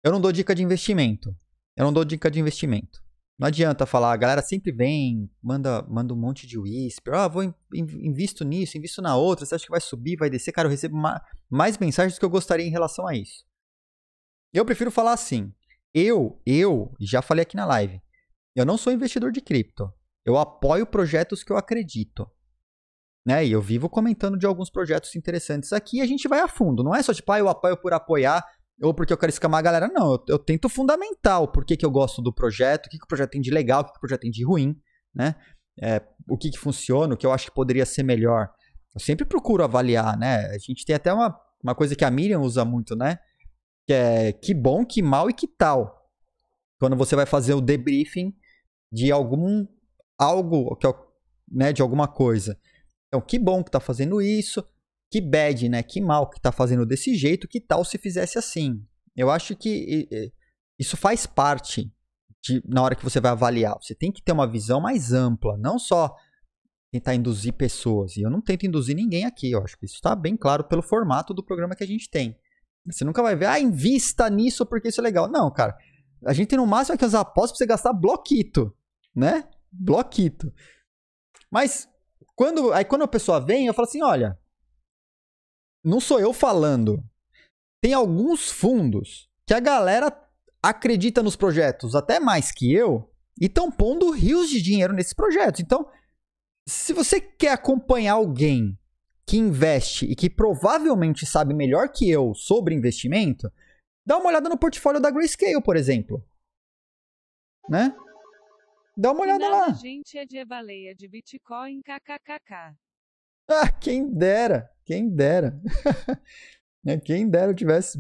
Speaker 1: Eu não dou dica de investimento. Eu não dou dica de investimento. Não adianta falar, a galera sempre vem, manda, manda um monte de whisper. Ah, vou invisto nisso, invisto na outra. Você acha que vai subir, vai descer? Cara, eu recebo mais mensagens do que eu gostaria em relação a isso. Eu prefiro falar assim. Eu, eu, já falei aqui na live. Eu não sou investidor de cripto. Eu apoio projetos que eu acredito. Né? E eu vivo comentando de alguns projetos interessantes aqui e a gente vai a fundo. Não é só tipo, ah, eu apoio por apoiar ou porque eu quero escamar a galera. Não, eu, eu tento fundamental o porquê que eu gosto do projeto, o que, que o projeto tem de legal, o que, que o projeto tem de ruim, né? É, o que, que funciona, o que eu acho que poderia ser melhor. Eu sempre procuro avaliar, né? A gente tem até uma, uma coisa que a Miriam usa muito, né? Que é que bom, que mal e que tal. Quando você vai fazer o debriefing de algum algo, é né, de alguma coisa. Então, que bom que tá fazendo isso, que bad, né? Que mal que tá fazendo desse jeito, que tal se fizesse assim? Eu acho que isso faz parte de, na hora que você vai avaliar. Você tem que ter uma visão mais ampla, não só tentar induzir pessoas. E eu não tento induzir ninguém aqui, eu acho que isso está bem claro pelo formato do programa que a gente tem. Você nunca vai ver, ah, invista nisso porque isso é legal. Não, cara. A gente tem no máximo aqui é as apostas pra você gastar bloquito, né? Bloquito. Mas quando, aí quando a pessoa vem, eu falo assim, olha, não sou eu falando. Tem alguns fundos que a galera acredita nos projetos até mais que eu e estão pondo rios de dinheiro nesses projetos. Então, se você quer acompanhar alguém que investe e que provavelmente sabe melhor que eu sobre investimento, dá uma olhada no portfólio da Grayscale, por exemplo. Né? Dá uma olhada lá. gente é de baleia de Bitcoin kkkk. Ah, quem dera, quem dera. Né, quem dera eu tivesse,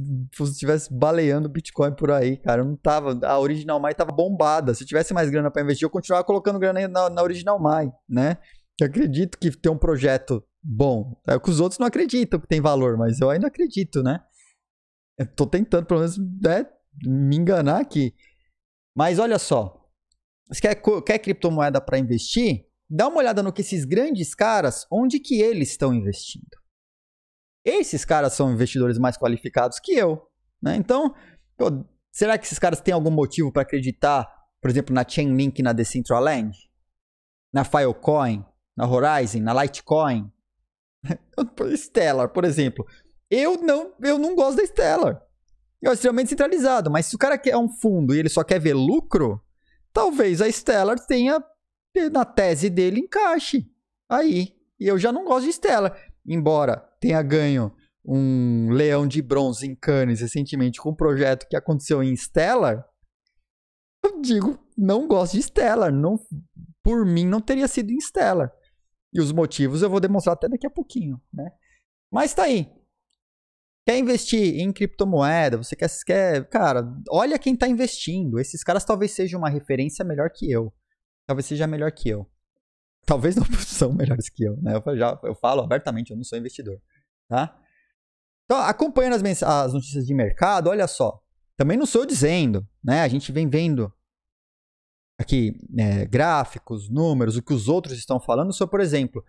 Speaker 1: tivesse baleando Bitcoin por aí, cara. Eu não tava. A Original Mai tava bombada. Se eu tivesse mais grana para investir, eu continuava colocando grana na, na Original Mai, né? Eu acredito que tem um projeto bom. É que os outros não acreditam que tem valor, mas eu ainda acredito, né? Eu tô tentando, pelo menos, né, me enganar aqui. Mas olha só. Você quer, quer criptomoeda para investir? Dá uma olhada no que esses grandes caras, onde que eles estão investindo. Esses caras são investidores mais qualificados que eu. Né? Então, pô, será que esses caras têm algum motivo para acreditar, por exemplo, na Chainlink, na Decentraland? Na Filecoin? Na Horizon? Na Litecoin? Stellar, por exemplo. Eu não, eu não gosto da Stellar. É extremamente centralizado, mas se o cara quer um fundo e ele só quer ver lucro, talvez a Stellar tenha, na tese dele, encaixe. Aí. E eu já não gosto de Stellar. Embora tenha ganho um leão de bronze em Cannes recentemente com um projeto que aconteceu em Stellar, eu digo, não gosto de Stellar. Não, por mim, não teria sido em Stellar. E os motivos eu vou demonstrar até daqui a pouquinho, né? Mas tá aí. Quer investir em criptomoeda? Você quer, quer. Cara, olha quem está investindo. Esses caras talvez sejam uma referência melhor que eu. Talvez seja melhor que eu. Talvez não são melhores que eu, né? Eu, já, eu falo abertamente, eu não sou investidor. Tá? Então, acompanhando as, as notícias de mercado, olha só. Também não sou eu dizendo, né? A gente vem vendo aqui né, gráficos, números, o que os outros estão falando. Só, por exemplo,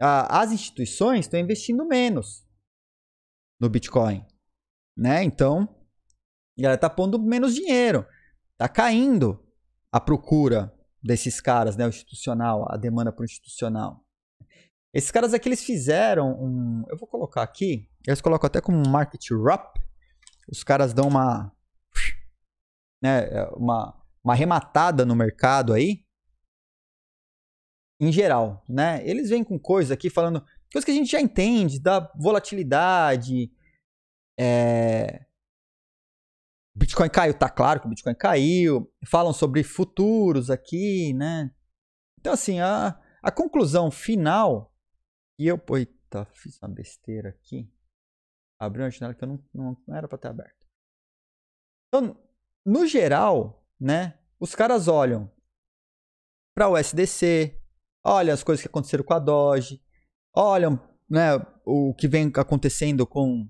Speaker 1: a, as instituições estão investindo menos no Bitcoin, né? Então, a está tá pondo menos dinheiro, tá caindo a procura desses caras, né? O institucional, a demanda para o institucional. Esses caras aqui, eles fizeram um... Eu vou colocar aqui, eles colocam até como um market wrap. Os caras dão uma... Né, uma, uma rematada no mercado aí, em geral, né? Eles vêm com coisa aqui falando, Coisa que a gente já entende, da volatilidade. É... Bitcoin caiu, tá claro que o Bitcoin caiu. Falam sobre futuros aqui, né? Então, assim, a, a conclusão final. E eu, eita, fiz uma besteira aqui. Abri uma janela que eu não, não, não era para ter aberto. Então, no geral, né? Os caras olham para o SDC, olham as coisas que aconteceram com a Doge, olham né, o que vem acontecendo com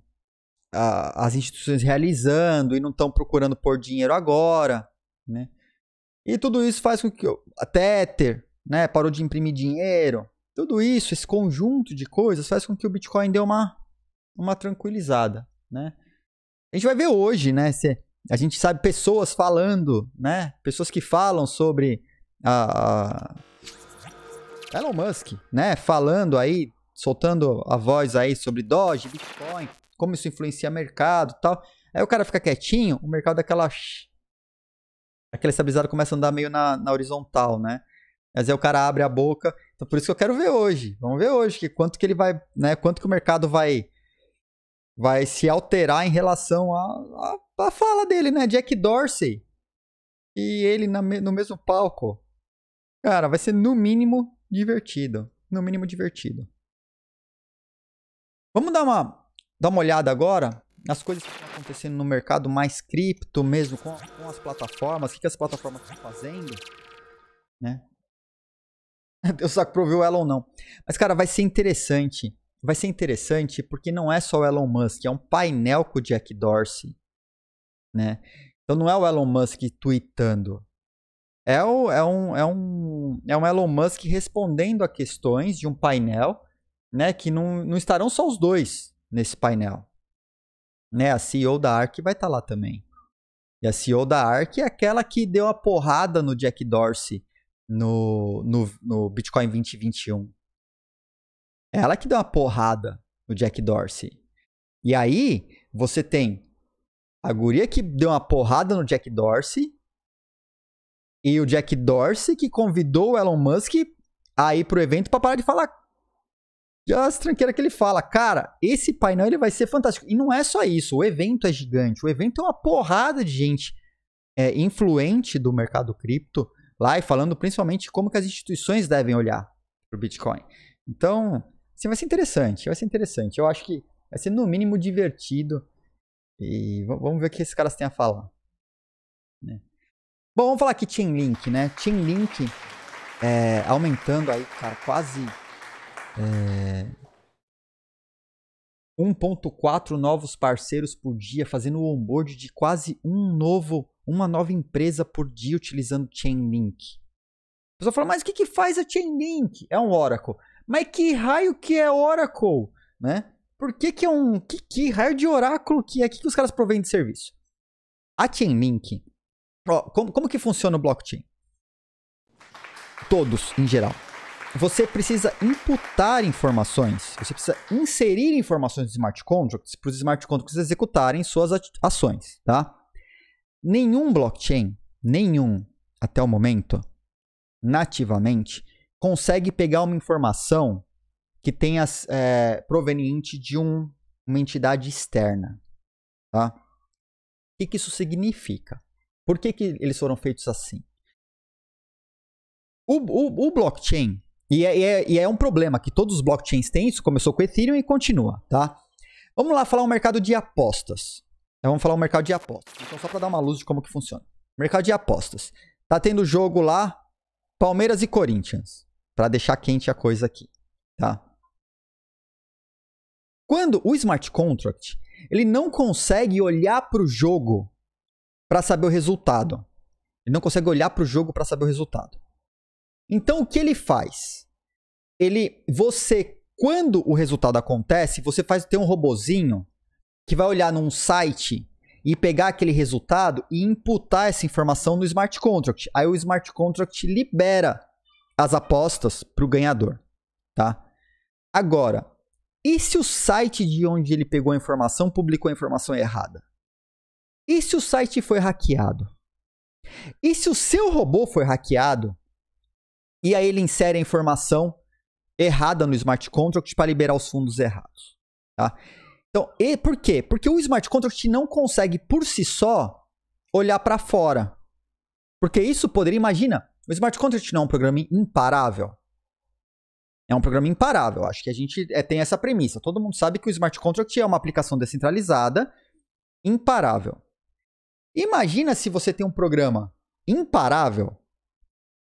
Speaker 1: a, as instituições realizando e não estão procurando pôr dinheiro agora, né? E tudo isso faz com que a Tether né, parou de imprimir dinheiro. Tudo isso, esse conjunto de coisas, faz com que o Bitcoin dê uma, uma tranquilizada, né? A gente vai ver hoje, né? Se a gente sabe pessoas falando, né? Pessoas que falam sobre a, a Elon Musk, né, falando aí, soltando a voz aí sobre Doge, Bitcoin, como isso influencia mercado tal. Aí o cara fica quietinho, o mercado daquela. É aquela estabilizada começa a andar meio na, na horizontal, né? Mas aí o cara abre a boca. Então por isso que eu quero ver hoje. Vamos ver hoje que quanto que ele vai, né? Quanto que o mercado vai vai se alterar em relação à a, a, a, fala dele, né? Jack Dorsey e ele na, no mesmo palco. Cara, vai ser no mínimo divertido, no mínimo divertido. Vamos dar uma, dar uma olhada agora nas coisas que estão acontecendo no mercado mais cripto mesmo, com, com as plataformas, o que, que as plataformas estão fazendo, né? Deus sabe para o Elon não. Mas, cara, vai ser interessante. Vai ser interessante porque não é só o Elon Musk, é um painel com o Jack Dorsey, né? Então não é o Elon Musk tweetando, é, o, é, um, é, um, é um Elon Musk respondendo a questões de um painel, né? Que não, não estarão só os dois nesse painel. Né, a CEO da Ark vai estar tá lá também. E a CEO da Ark é aquela que deu a porrada no Jack Dorsey no, no, no Bitcoin 2021. Ela que deu a porrada no Jack Dorsey. E aí, você tem a guria que deu uma porrada no Jack Dorsey e o Jack Dorsey que convidou o Elon Musk a ir pro evento para parar de falar as tranqueiras que ele fala, cara, esse painel ele vai ser fantástico. E não é só isso, o evento é gigante. O evento é uma porrada de gente é, influente do mercado cripto lá e falando principalmente como que as instituições devem olhar pro Bitcoin. Então, assim, vai ser interessante, vai ser interessante. Eu acho que vai ser no mínimo divertido e vamos ver o que esses caras têm a falar. Né? Bom, vamos falar aqui Chainlink, né? Chainlink é, aumentando aí, cara, quase é, 1.4 novos parceiros por dia, fazendo o onboard de quase um novo, uma nova empresa por dia utilizando Chainlink. A pessoa fala, mas o que, que faz a Chainlink? É um Oracle. Mas que raio que é Oracle, né? Por que, que é um... Que, que raio de oráculo que é? O que, que os caras provêm de serviço? A Chainlink Ó, como, como que funciona o blockchain? Todos, em geral. Você precisa imputar informações, você precisa inserir informações de smart contracts para os smart contracts executarem suas ações, tá? Nenhum blockchain, nenhum até o momento, nativamente, consegue pegar uma informação que tenha é, proveniente de um, uma entidade externa, tá? O que, que isso significa? Por que, que eles foram feitos assim? O, o, o blockchain, e é, e, é, e é, um problema que todos os blockchains têm, isso começou com Ethereum e continua, tá? Vamos lá falar um mercado de apostas. Então, vamos falar um mercado de apostas. Então, só para dar uma luz de como que funciona. Mercado de apostas. Tá tendo jogo lá, Palmeiras e Corinthians, para deixar quente a coisa aqui, tá? Quando o smart contract, ele não consegue olhar para o jogo para saber o resultado. Ele não consegue olhar para o jogo para saber o resultado. Então o que ele faz? Ele, você, quando o resultado acontece, você faz ter um robozinho que vai olhar num site e pegar aquele resultado e imputar essa informação no smart contract. Aí o smart contract libera as apostas para o ganhador, tá? Agora, e se o site de onde ele pegou a informação publicou a informação errada? E se o site foi hackeado? E se o seu robô foi hackeado e aí ele insere a informação errada no smart contract para liberar os fundos errados? Tá? Então, e por quê? Porque o smart contract não consegue por si só olhar para fora. Porque isso poderia, imagina, o smart contract não é um programa imparável. É um programa imparável, acho que a gente é, tem essa premissa. Todo mundo sabe que o smart contract é uma aplicação descentralizada imparável. Imagina se você tem um programa imparável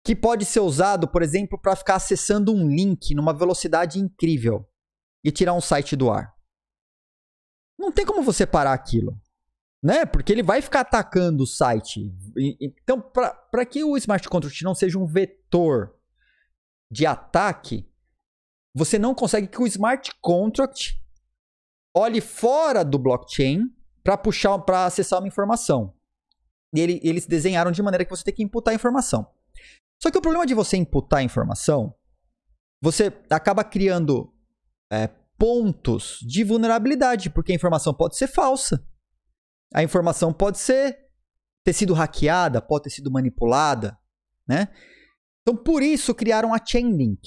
Speaker 1: que pode ser usado, por exemplo, para ficar acessando um link numa velocidade incrível e tirar um site do ar. Não tem como você parar aquilo, né? Porque ele vai ficar atacando o site. Então, para que o smart contract não seja um vetor de ataque, você não consegue que o smart contract olhe fora do blockchain para puxar, para acessar uma informação. E ele, eles desenharam de maneira que você tem que imputar a informação. Só que o problema de você imputar a informação, você acaba criando é, pontos de vulnerabilidade, porque a informação pode ser falsa. A informação pode ser ter sido hackeada, pode ter sido manipulada, né? Então, por isso criaram a Chainlink.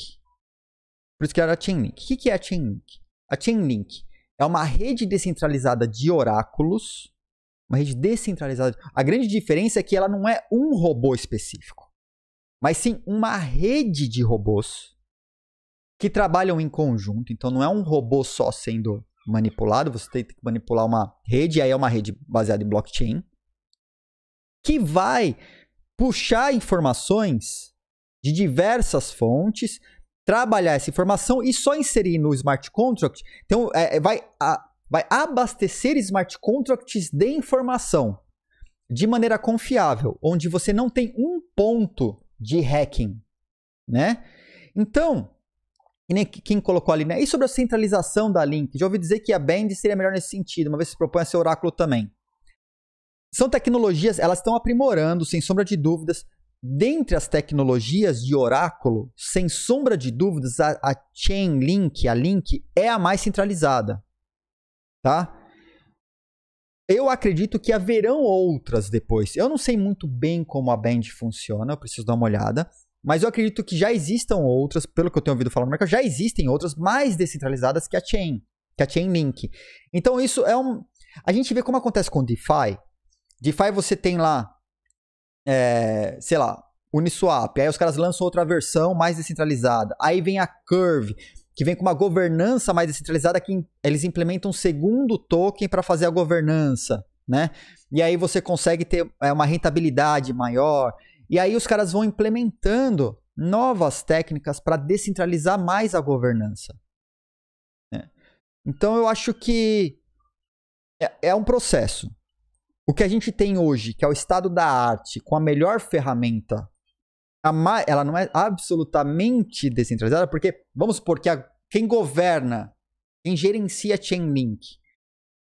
Speaker 1: Por isso criaram a Chainlink. O que é a Chainlink? A Chainlink é uma rede descentralizada de oráculos, uma rede descentralizada. A grande diferença é que ela não é um robô específico, mas sim uma rede de robôs que trabalham em conjunto. Então não é um robô só sendo manipulado, você tem que manipular uma rede, e aí é uma rede baseada em blockchain, que vai puxar informações de diversas fontes trabalhar essa informação e só inserir no smart contract. Então, é, é, vai, a, vai abastecer smart contracts de informação de maneira confiável, onde você não tem um ponto de hacking, né? Então, quem colocou ali, né? E sobre a centralização da Link? Já ouvi dizer que a Band seria melhor nesse sentido, uma vez se propõe a ser oráculo também. São tecnologias, elas estão aprimorando, sem sombra de dúvidas. Dentre as tecnologias de oráculo, sem sombra de dúvidas, a, a Chainlink, a Link, é a mais centralizada. Tá? Eu acredito que haverão outras depois. Eu não sei muito bem como a Band funciona, eu preciso dar uma olhada. Mas eu acredito que já existam outras, pelo que eu tenho ouvido falar no mercado, já existem outras mais descentralizadas que a Chain, que a Chainlink. Então isso é um. A gente vê como acontece com DeFi. DeFi você tem lá é, sei lá, Uniswap. Aí os caras lançam outra versão mais descentralizada. Aí vem a Curve, que vem com uma governança mais descentralizada que eles implementam um segundo token para fazer a governança, né? E aí você consegue ter é, uma rentabilidade maior. E aí os caras vão implementando novas técnicas para descentralizar mais a governança. Né? Então eu acho que é, é um processo. O que a gente tem hoje, que é o estado da arte, com a melhor ferramenta, ela não é absolutamente descentralizada, porque vamos supor que a, quem governa, quem gerencia Chainlink,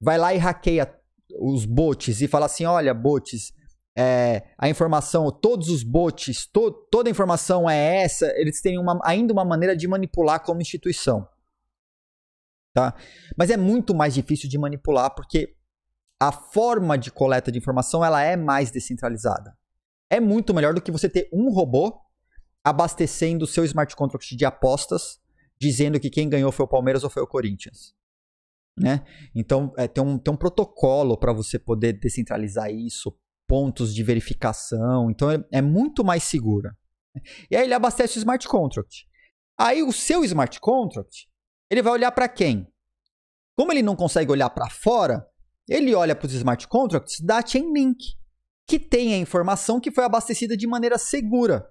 Speaker 1: vai lá e hackeia os bots e fala assim: olha, bots, é, a informação, todos os bots, to, toda a informação é essa, eles têm uma, ainda uma maneira de manipular como instituição. Tá? Mas é muito mais difícil de manipular porque a forma de coleta de informação ela é mais descentralizada. É muito melhor do que você ter um robô abastecendo o seu smart contract de apostas, dizendo que quem ganhou foi o Palmeiras ou foi o Corinthians. Né? Então, é, tem, um, tem um protocolo para você poder descentralizar isso, pontos de verificação. Então, é, é muito mais segura. E aí, ele abastece o smart contract. Aí, o seu smart contract, ele vai olhar para quem? Como ele não consegue olhar para fora, ele olha para os smart contracts da Chainlink, que tem a informação que foi abastecida de maneira segura.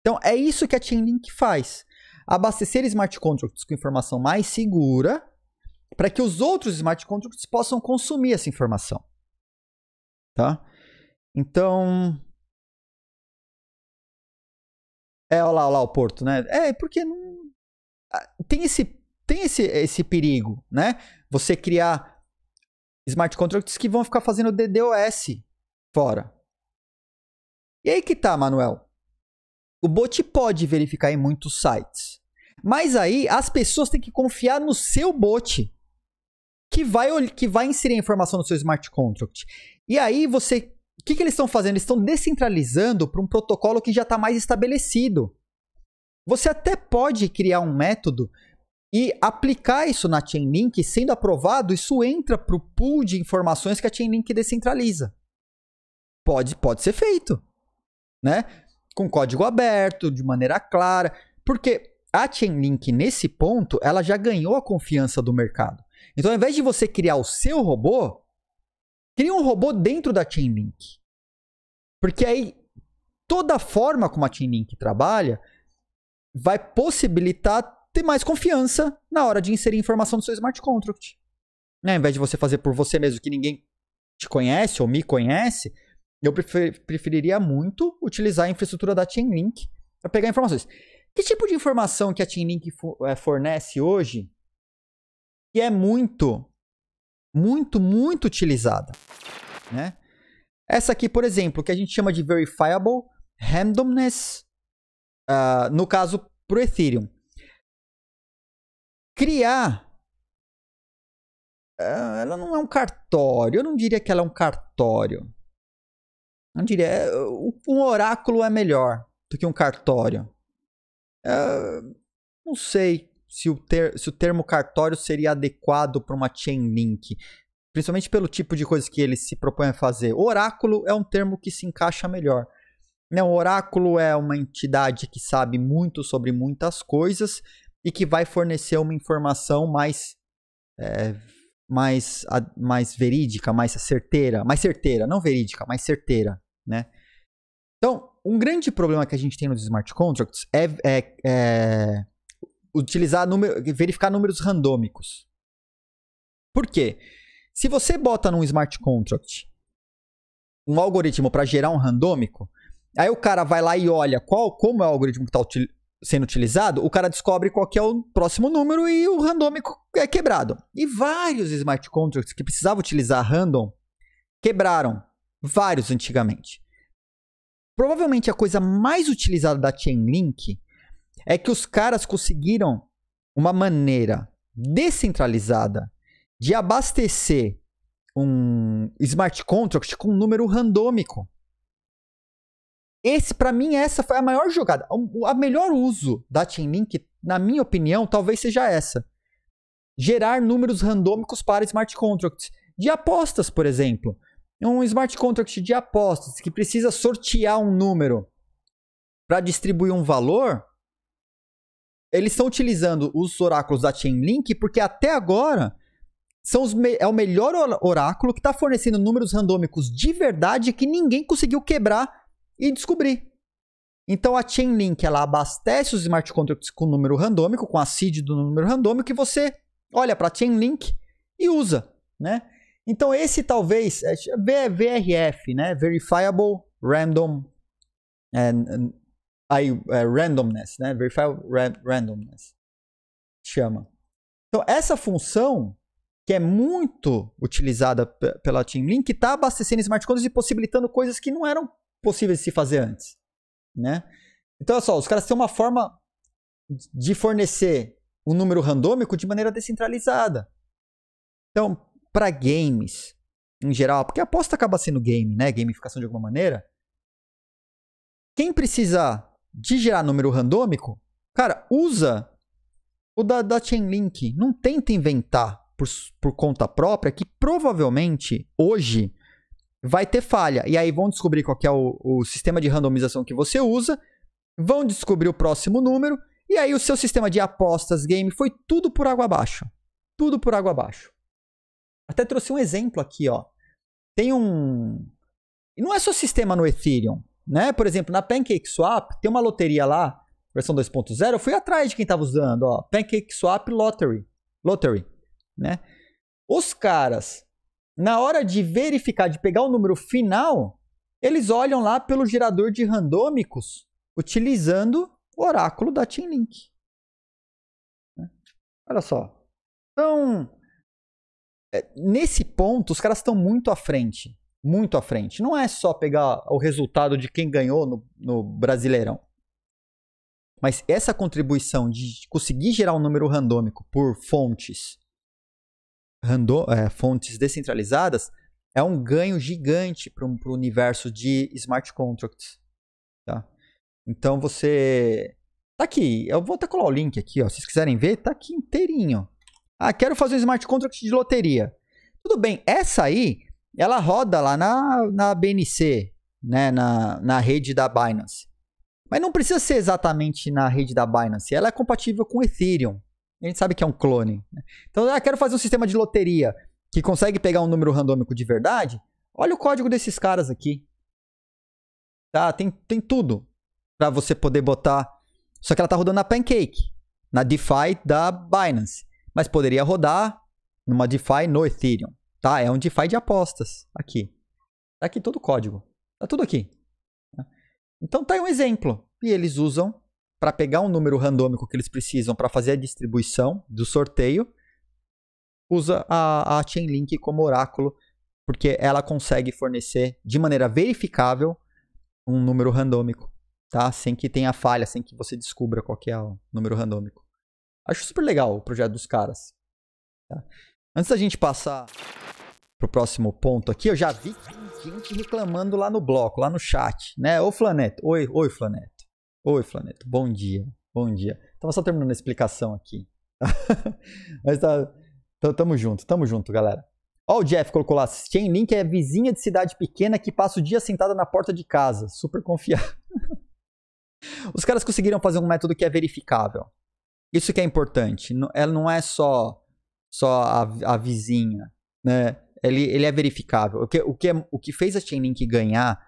Speaker 1: Então, é isso que a Chainlink faz. Abastecer smart contracts com informação mais segura para que os outros smart contracts possam consumir essa informação. Tá? Então, é, olha lá, olha lá o Porto, né? É, porque não... Ah, tem esse tem esse, esse perigo, né? Você criar smart contracts que vão ficar fazendo DDoS fora. E aí que tá, Manuel. O bot pode verificar em muitos sites. Mas aí as pessoas têm que confiar no seu bot que vai, que vai inserir a informação no seu smart contract. E aí você. O que, que eles estão fazendo? Eles estão descentralizando para um protocolo que já está mais estabelecido. Você até pode criar um método e aplicar isso na Chainlink, sendo aprovado, isso entra para o pool de informações que a Chainlink descentraliza. Pode, pode ser feito, né? Com código aberto, de maneira clara, porque a Chainlink nesse ponto, ela já ganhou a confiança do mercado. Então, ao invés de você criar o seu robô, cria um robô dentro da Chainlink. Porque aí toda a forma como a Chainlink trabalha vai possibilitar ter mais confiança na hora de inserir informação no seu smart contract. Né? Ao invés de você fazer por você mesmo, que ninguém te conhece ou me conhece, eu preferiria muito utilizar a infraestrutura da Chainlink para pegar informações. Que tipo de informação que a Chainlink eh, fornece hoje que é muito, muito, muito utilizada? Né? Essa aqui, por exemplo, que a gente chama de Verifiable Randomness, uh, no caso para o Ethereum criar. É, ela não é um cartório, eu não diria que ela é um cartório. Não diria. É, um oráculo é melhor do que um cartório. Eu é, não sei se o, ter, se o termo cartório seria adequado para uma chain link, principalmente pelo tipo de coisa que ele se propõe a fazer. Oráculo é um termo que se encaixa melhor. Um né, oráculo é uma entidade que sabe muito sobre muitas coisas, e que vai fornecer uma informação mais, é, mais, a, mais verídica, mais certeira, mais certeira, não verídica, mais certeira, né? Então, um grande problema que a gente tem nos smart contracts é, é, é utilizar número, verificar números randômicos. Por quê? Se você bota num smart contract um algoritmo para gerar um randômico, aí o cara vai lá e olha qual como é o algoritmo que está sendo utilizado, o cara descobre qual é o próximo número e o randômico é quebrado. E vários smart contracts que precisavam utilizar random quebraram. Vários antigamente. Provavelmente a coisa mais utilizada da Chainlink é que os caras conseguiram uma maneira descentralizada de abastecer um smart contract com um número randômico. Esse, para mim, essa foi a maior jogada. A melhor uso da chainlink na minha opinião, talvez seja essa. Gerar números randômicos para smart contracts. De apostas, por exemplo. Um smart contract de apostas que precisa sortear um número para distribuir um valor. Eles estão utilizando os oráculos da Chainlink porque até agora são os é o melhor oráculo que está fornecendo números randômicos de verdade que ninguém conseguiu quebrar e descobrir. Então a Chainlink ela abastece os smart contracts com número randômico, com a seed do número randômico, e você olha para a Chainlink e usa, né? Então esse talvez é VRF, né? Verifiable Random é, aí, é, Randomness, né? Verifiable Randomness chama. Então essa função que é muito utilizada pela Chainlink está abastecendo smart contracts e possibilitando coisas que não eram possíveis de se fazer antes, né? Então, olha só, os caras têm uma forma de fornecer um número randômico de maneira descentralizada. Então, para games em geral, porque a aposta acaba sendo game, né? Gamificação de alguma maneira. Quem precisa de gerar número randômico, cara, usa o da, da Chainlink. Não tenta inventar por, por conta própria, que provavelmente hoje vai ter falha. E aí vão descobrir qual é o, o sistema de randomização que você usa, vão descobrir o próximo número, e aí o seu sistema de apostas, game, foi tudo por água abaixo. Tudo por água abaixo. Até trouxe um exemplo aqui, ó. Tem um. E não é só sistema no Ethereum, né? Por exemplo, na PancakeSwap, tem uma loteria lá, versão 2.0, eu fui atrás de quem estava usando, ó. PancakeSwap Lottery. Lottery, né? Os caras na hora de verificar, de pegar o número final, eles olham lá pelo gerador de randômicos utilizando o oráculo da Team Link. Né? Olha só. Então, é, nesse ponto, os caras estão muito à frente. Muito à frente. Não é só pegar o resultado de quem ganhou no, no Brasileirão. Mas essa contribuição de conseguir gerar um número randômico por fontes é, fontes descentralizadas, é um ganho gigante para o universo de smart contracts. Tá? Então você. Tá aqui, eu vou até colar o link aqui, ó. Se vocês quiserem ver, tá aqui inteirinho. Ah, quero fazer um smart contract de loteria. Tudo bem, essa aí, ela roda lá na, na BNC, né? Na, na rede da Binance. Mas não precisa ser exatamente na rede da Binance. Ela é compatível com Ethereum. A gente sabe que é um clone. Né? Então, ah, quero fazer um sistema de loteria que consegue pegar um número randômico de verdade. Olha o código desses caras aqui. Tá? Tem, tem tudo para você poder botar. Só que ela tá rodando na Pancake, na DeFi da Binance. Mas poderia rodar numa DeFi no Ethereum. Tá? É um DeFi de apostas aqui. Tá aqui todo o código. Tá tudo aqui. Né? Então tá aí um exemplo. E eles usam para pegar um número randômico que eles precisam para fazer a distribuição do sorteio, usa a, a Chainlink como oráculo, porque ela consegue fornecer de maneira verificável um número randômico, tá? Sem que tenha falha, sem que você descubra qual é o número randômico. Acho super legal o projeto dos caras. Tá? Antes da gente passar pro próximo ponto aqui, eu já vi gente reclamando lá no bloco, lá no chat, né? Ô Flaneto, oi, oi Flaneto. Oi, Flaneto. Bom dia. Bom dia. Tava só terminando a explicação aqui. Mas tá, tá, tamo junto, tamo junto, galera. Ó, o Jeff colocou lá: Chainlink é vizinha de cidade pequena que passa o dia sentada na porta de casa. Super confiável. Os caras conseguiram fazer um método que é verificável. Isso que é importante. Ela não é só só a, a vizinha, né? Ele, ele é verificável. O que, o, que, é, o que fez a Chainlink ganhar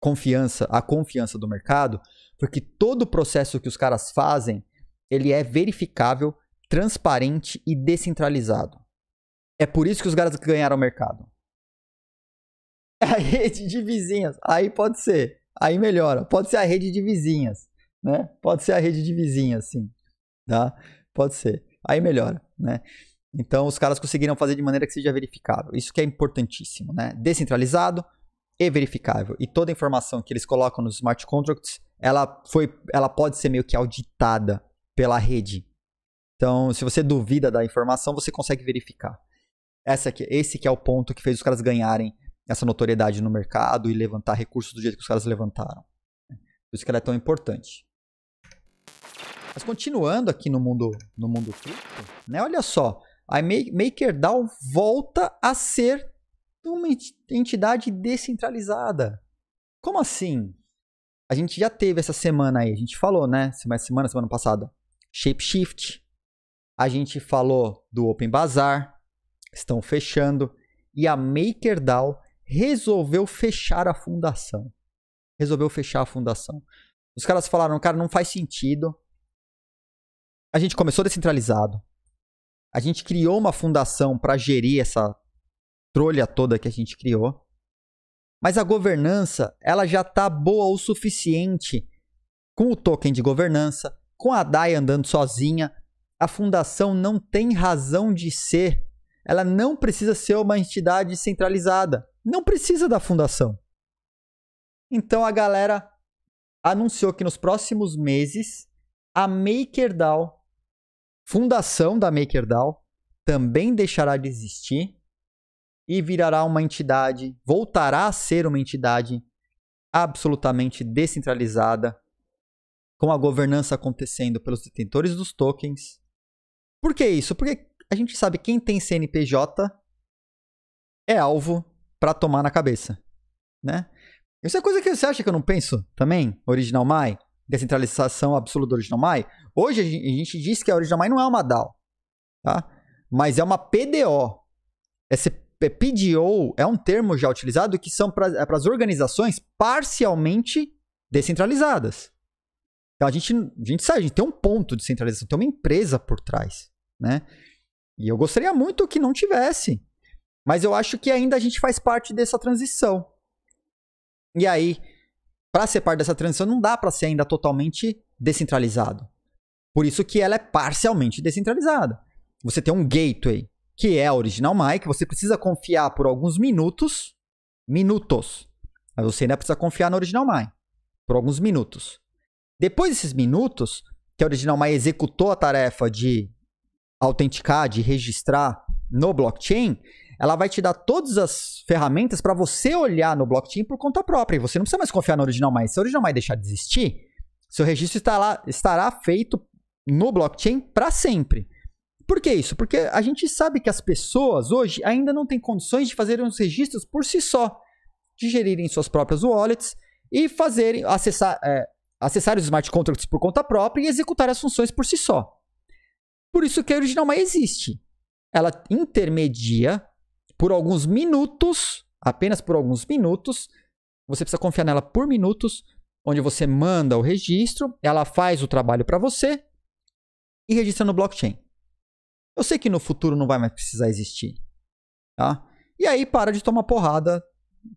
Speaker 1: confiança, a confiança do mercado, porque todo o processo que os caras fazem, ele é verificável, transparente e descentralizado. É por isso que os caras ganharam o mercado. É a rede de vizinhas. Aí pode ser. Aí melhora. Pode ser a rede de vizinhas, né? Pode ser a rede de vizinhas, sim. Tá? Pode ser. Aí melhora, né? Então os caras conseguiram fazer de maneira que seja verificável. Isso que é importantíssimo, né? Descentralizado, e verificável. E toda informação que eles colocam nos smart contracts, ela, foi, ela pode ser meio que auditada pela rede. Então, se você duvida da informação, você consegue verificar. Essa aqui, esse que é o ponto que fez os caras ganharem essa notoriedade no mercado e levantar recursos do jeito que os caras levantaram. Por isso que ela é tão importante. Mas continuando aqui no mundo no mundo cripto, né? Olha só, a MakerDAO volta a ser uma entidade descentralizada. Como assim? A gente já teve essa semana aí, a gente falou, né? Semana, semana, semana passada. Shapeshift. A gente falou do Open Bazaar. Estão fechando. E a MakerDAO resolveu fechar a fundação. Resolveu fechar a fundação. Os caras falaram, cara, não faz sentido. A gente começou descentralizado. A gente criou uma fundação para gerir essa trolha toda que a gente criou. Mas a governança, ela já está boa o suficiente com o token de governança, com a DAI andando sozinha. A fundação não tem razão de ser. Ela não precisa ser uma entidade centralizada. Não precisa da fundação. Então a galera anunciou que nos próximos meses a MakerDAO, fundação da MakerDAO, também deixará de existir e virará uma entidade, voltará a ser uma entidade absolutamente descentralizada, com a governança acontecendo pelos detentores dos tokens. Por que isso? Porque a gente sabe quem tem CNPJ é alvo para tomar na cabeça, né? Isso é coisa que você acha que eu não penso também? Original Mai, descentralização absoluta do Original Mai. Hoje a gente diz que a Original Mai não é uma DAO, tá? Mas é uma PDO. Essa PDO é um termo já utilizado que são para é as organizações parcialmente descentralizadas. Então a gente, a gente sabe, a gente tem um ponto de centralização, tem uma empresa por trás, né? E eu gostaria muito que não tivesse, mas eu acho que ainda a gente faz parte dessa transição. E aí, para ser parte dessa transição, não dá para ser ainda totalmente descentralizado. Por isso que ela é parcialmente descentralizada. Você tem um gateway, que é a Original Mike. Você precisa confiar por alguns minutos. Minutos. Mas você ainda precisa confiar na Original Mike. Por alguns minutos. Depois desses minutos, que a Original Mike executou a tarefa de autenticar, de registrar no blockchain, ela vai te dar todas as ferramentas para você olhar no blockchain por conta própria. E você não precisa mais confiar no Original Mine. Se o Original Mine deixar de existir, seu registro lá estará feito no blockchain para sempre. Por que isso? Porque a gente sabe que as pessoas hoje ainda não têm condições de fazerem os registros por si só, de gerirem suas próprias wallets e fazerem, acessar, é, acessar os smart contracts por conta própria e executar as funções por si só. Por isso que a Original existe. Ela intermedia por alguns minutos, apenas por alguns minutos, você precisa confiar nela por minutos, onde você manda o registro, ela faz o trabalho para você e registra no blockchain. Eu sei que no futuro não vai mais precisar existir. Tá? E aí para de tomar porrada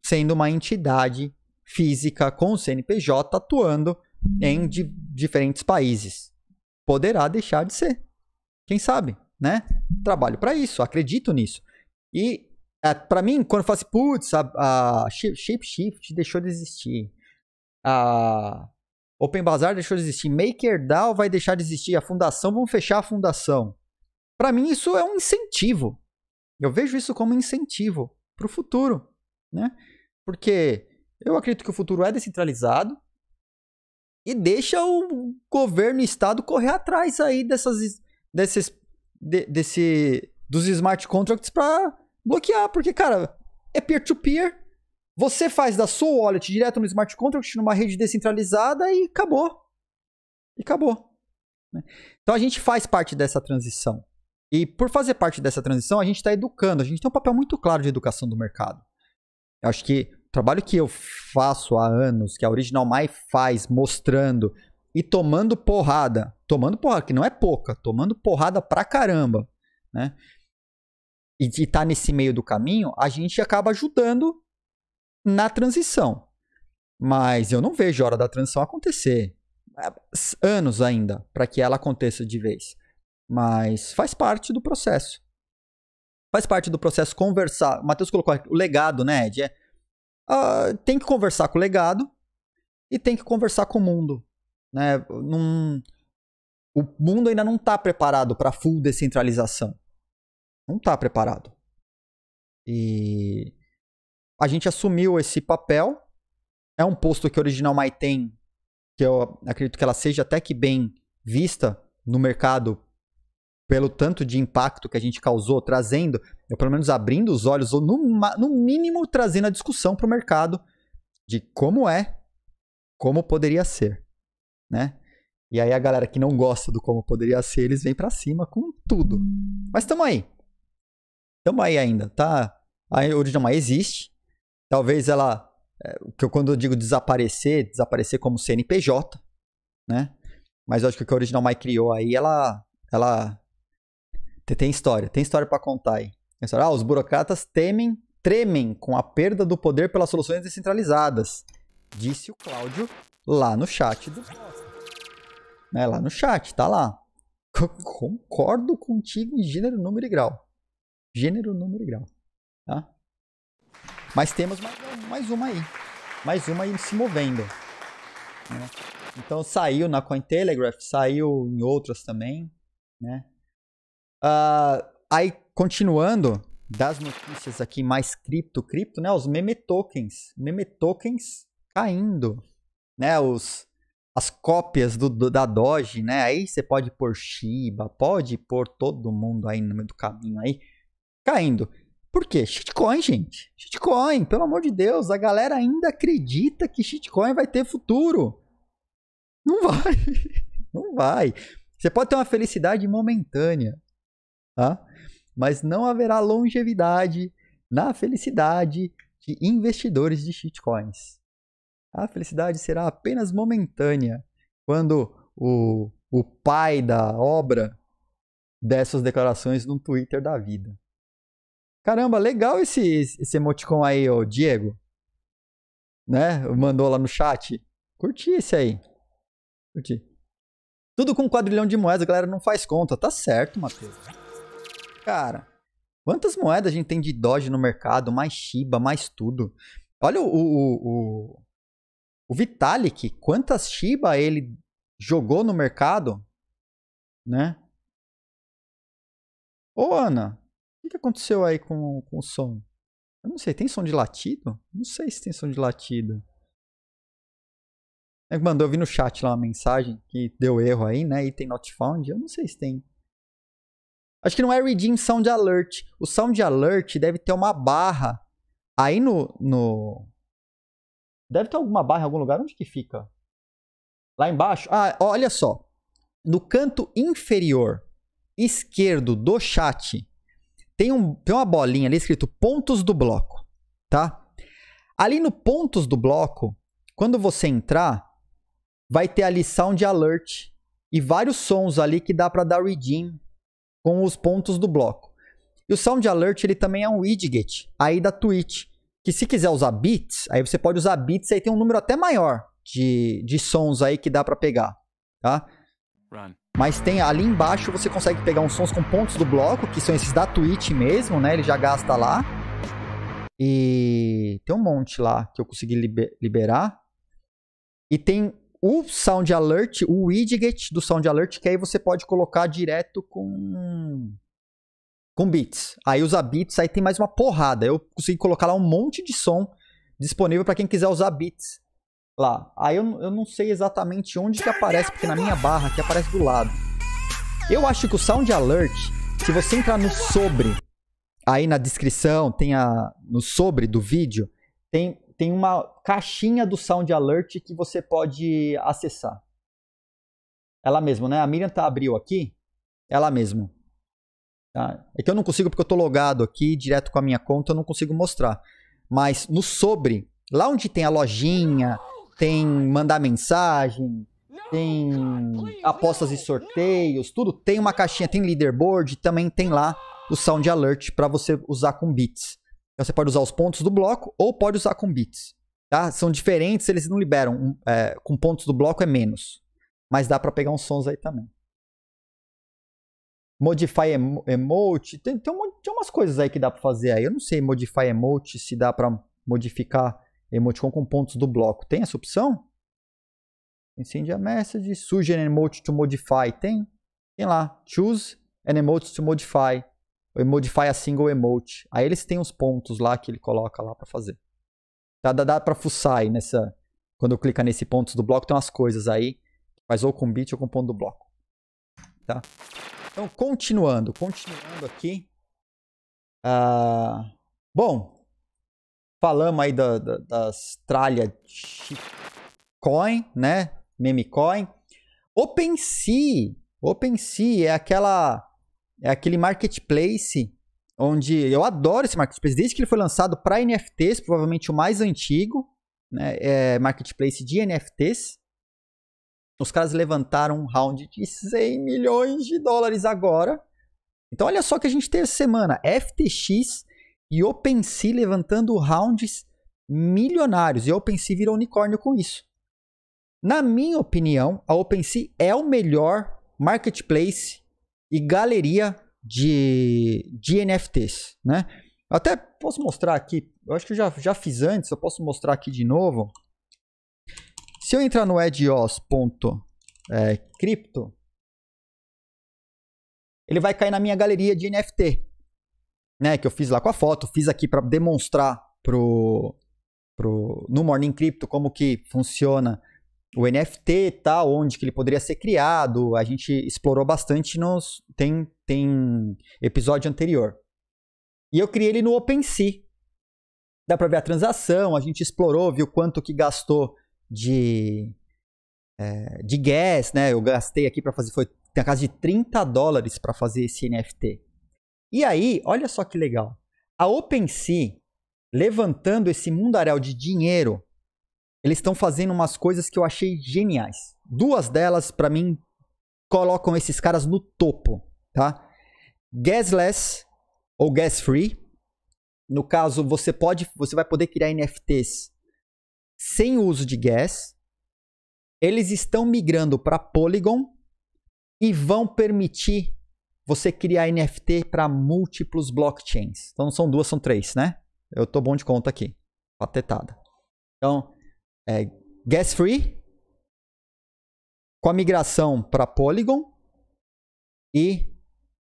Speaker 1: sendo uma entidade física com o CNPJ atuando em di diferentes países. Poderá deixar de ser. Quem sabe, né? Trabalho para isso, acredito nisso. E é, para mim, quando eu falo assim, putz, a, a Shapeshift deixou de existir. A Open Bazaar deixou de existir. MakerDAO vai deixar de existir. A fundação, vão fechar a fundação. Para mim, isso é um incentivo. Eu vejo isso como incentivo para o futuro. Né? Porque eu acredito que o futuro é descentralizado e deixa o governo e o Estado correr atrás aí dessas, desses, de, desse, dos smart contracts para bloquear. Porque, cara, é peer-to-peer. você faz da sua wallet direto no smart contract, numa rede descentralizada e acabou. E acabou. Né? Então a gente faz parte dessa transição. E por fazer parte dessa transição, a gente está educando, a gente tem um papel muito claro de educação do mercado. Eu acho que o trabalho que eu faço há anos, que a Original My faz, mostrando e tomando porrada, tomando porrada, que não é pouca, tomando porrada pra caramba, né? E, e tá nesse meio do caminho, a gente acaba ajudando na transição. Mas eu não vejo a hora da transição acontecer. Anos ainda para que ela aconteça de vez. Mas faz parte do processo. Faz parte do processo conversar. O Matheus colocou aqui, o legado, né, Ed? É, uh, tem que conversar com o legado e tem que conversar com o mundo. Né? Num, o mundo ainda não está preparado para full descentralização. Não está preparado. E a gente assumiu esse papel. É um posto que a Original Mai tem, que eu acredito que ela seja até que bem vista no mercado pelo tanto de impacto que a gente causou, trazendo, eu, pelo menos abrindo os olhos, ou no, no mínimo trazendo a discussão para o mercado de como é, como poderia ser, né? E aí a galera que não gosta do como poderia ser, eles vêm para cima com tudo. Mas tamo aí. Tamo aí ainda, tá? A Uridama existe. Talvez ela, é, que quando eu digo desaparecer, desaparecer como CNPJ, né? Mas eu acho que o que a Original Mai criou aí, ela, ela tem história, tem história para contar aí. Ah, os burocratas temem, tremem com a perda do poder pelas soluções descentralizadas, disse o Cláudio lá no chat do É lá no chat, tá lá. Concordo contigo em gênero, número e grau. Gênero, número e grau. Tá? Mas temos mais, mais uma aí. Mais uma aí se movendo. Né? Então saiu na Cointelegraph, saiu em outras também. Né? Uh, aí, continuando, das notícias aqui mais cripto, cripto, né? Os meme tokens. Meme tokens caindo, né? Os, as cópias do, do, da Doge, né? Aí você pode pôr Shiba, pode pôr todo mundo aí no meio do caminho aí caindo. Por quê? Shitcoin, gente. Shitcoin, pelo amor de Deus, a galera ainda acredita que shitcoin vai ter futuro. Não vai. Não vai. Você pode ter uma felicidade momentânea, tá? mas não haverá longevidade na felicidade de investidores de shitcoins. A felicidade será apenas momentânea quando o, o pai da obra der suas declarações no Twitter da vida. Caramba, legal esse, esse emoticon aí, ô Diego. Né? Mandou lá no chat. Curti esse aí. Curti. Tudo com quadrilhão de moedas, a galera não faz conta. Tá certo, Matheus cara. Quantas moedas a gente tem de Doge no mercado, mais Shiba, mais tudo. Olha o, o, o, o Vitalik, quantas Shiba ele jogou no mercado, né? Ô Ana, o que aconteceu aí com, com o som? Eu não sei, tem som de latido? Não sei se tem som de latido. É que mandou, eu vi no chat lá uma mensagem que deu erro aí, né? E tem not found. Eu não sei se tem. Acho que não é Redeem Sound Alert. O Sound Alert deve ter uma barra aí no, no... Deve ter alguma barra em algum lugar. Onde que fica? Lá embaixo? Ah, olha só. No canto inferior esquerdo do chat tem, um, tem uma bolinha ali escrito pontos do bloco, tá? Ali no pontos do bloco, quando você entrar, vai ter ali sound alert e vários sons ali que dá para dar redeem com os pontos do bloco. E o Sound Alert ele também é um widget aí da Twitch, que se quiser usar bits, aí você pode usar bits aí tem um número até maior de, de sons aí que dá para pegar, tá? Run. Mas tem ali embaixo você consegue pegar uns sons com pontos do bloco, que são esses da Twitch mesmo, né? Ele já gasta lá. E tem um monte lá que eu consegui liber, liberar. E tem o Sound Alert, o widget do Sound Alert, que aí você pode colocar direto com com beats. Aí usa beats, aí tem mais uma porrada. Eu consegui colocar lá um monte de som disponível para quem quiser usar beats lá. Aí eu, eu não sei exatamente onde que aparece, porque na minha barra aqui aparece do lado. Eu acho que o Sound Alert, se você entrar no sobre, aí na descrição, tem a no sobre do vídeo, tem tem uma caixinha do Sound Alert que você pode acessar. Ela mesmo, né? A Miriam tá abriu aqui. Ela mesmo. Tá? É que eu não consigo, porque eu tô logado aqui direto com a minha conta, eu não consigo mostrar. Mas no sobre, lá onde tem a lojinha, tem mandar mensagem, tem apostas e sorteios, tudo. Tem uma caixinha, tem leaderboard, também tem lá o Sound Alert para você usar com bits. Então você pode usar os pontos do bloco ou pode usar com bits. Tá? São diferentes, eles não liberam. é, com pontos do bloco é menos. Mas dá para pegar uns sons aí também. Modify emote. Tem, tem, um, tem, umas coisas aí que dá para fazer aí. Eu não sei modify emote, se dá para modificar emote com pontos do bloco. Tem essa opção? Incende a message. Suggest an emote to modify. Tem? Tem lá. Choose an emote to modify modify a single emote. Aí eles têm uns pontos lá que ele coloca lá para fazer. Dá, dá, dá pra fuçar aí nessa. Quando clica nesse ponto do bloco, tem umas coisas aí. Faz ou com bit ou com ponto do bloco. Tá? Então, continuando. Continuando aqui. Uh, bom. Falamos aí da, da, das tralhas coin, né? Meme coin. OpenSea. OpenSea é aquela é aquele marketplace onde eu adoro esse marketplace desde que ele foi lançado para NFTs, provavelmente o mais antigo, né, é marketplace de NFTs. Os caras levantaram um round de 100 milhões de dólares agora. Então olha só que a gente tem essa semana, FTX e OpenSea levantando rounds milionários. E a OpenSea virou unicórnio com isso. Na minha opinião, a OpenSea é o melhor marketplace e galeria de, de NFTs, né? Até posso mostrar aqui, eu acho que eu já, já fiz antes, eu posso mostrar aqui de novo. Se eu entrar no edios.crypto, é, ele vai cair na minha galeria de NFT, né? Que eu fiz lá com a foto, fiz aqui para demonstrar pro, pro, no Morning Crypto como que funciona o NFT e tá tal, onde que ele poderia ser criado. A gente explorou bastante nos tem tem episódio anterior. E eu criei ele no OpenSea. Dá para ver a transação, a gente explorou, viu quanto que gastou de é, de gas, né? Eu gastei aqui para fazer foi na casa de 30 dólares para fazer esse NFT. E aí, olha só que legal. A OpenSea levantando esse mundaréu de dinheiro eles estão fazendo umas coisas que eu achei geniais. Duas delas, para mim, colocam esses caras no topo, tá? Gasless ou gas free. No caso, você pode, você vai poder criar NFTs sem o uso de gas. Eles estão migrando para Polygon e vão permitir você criar NFT para múltiplos blockchains. Então não são duas, são três, né? Eu tô bom de conta aqui. Patetada. Então, é, Gas Free, com a migração para Polygon e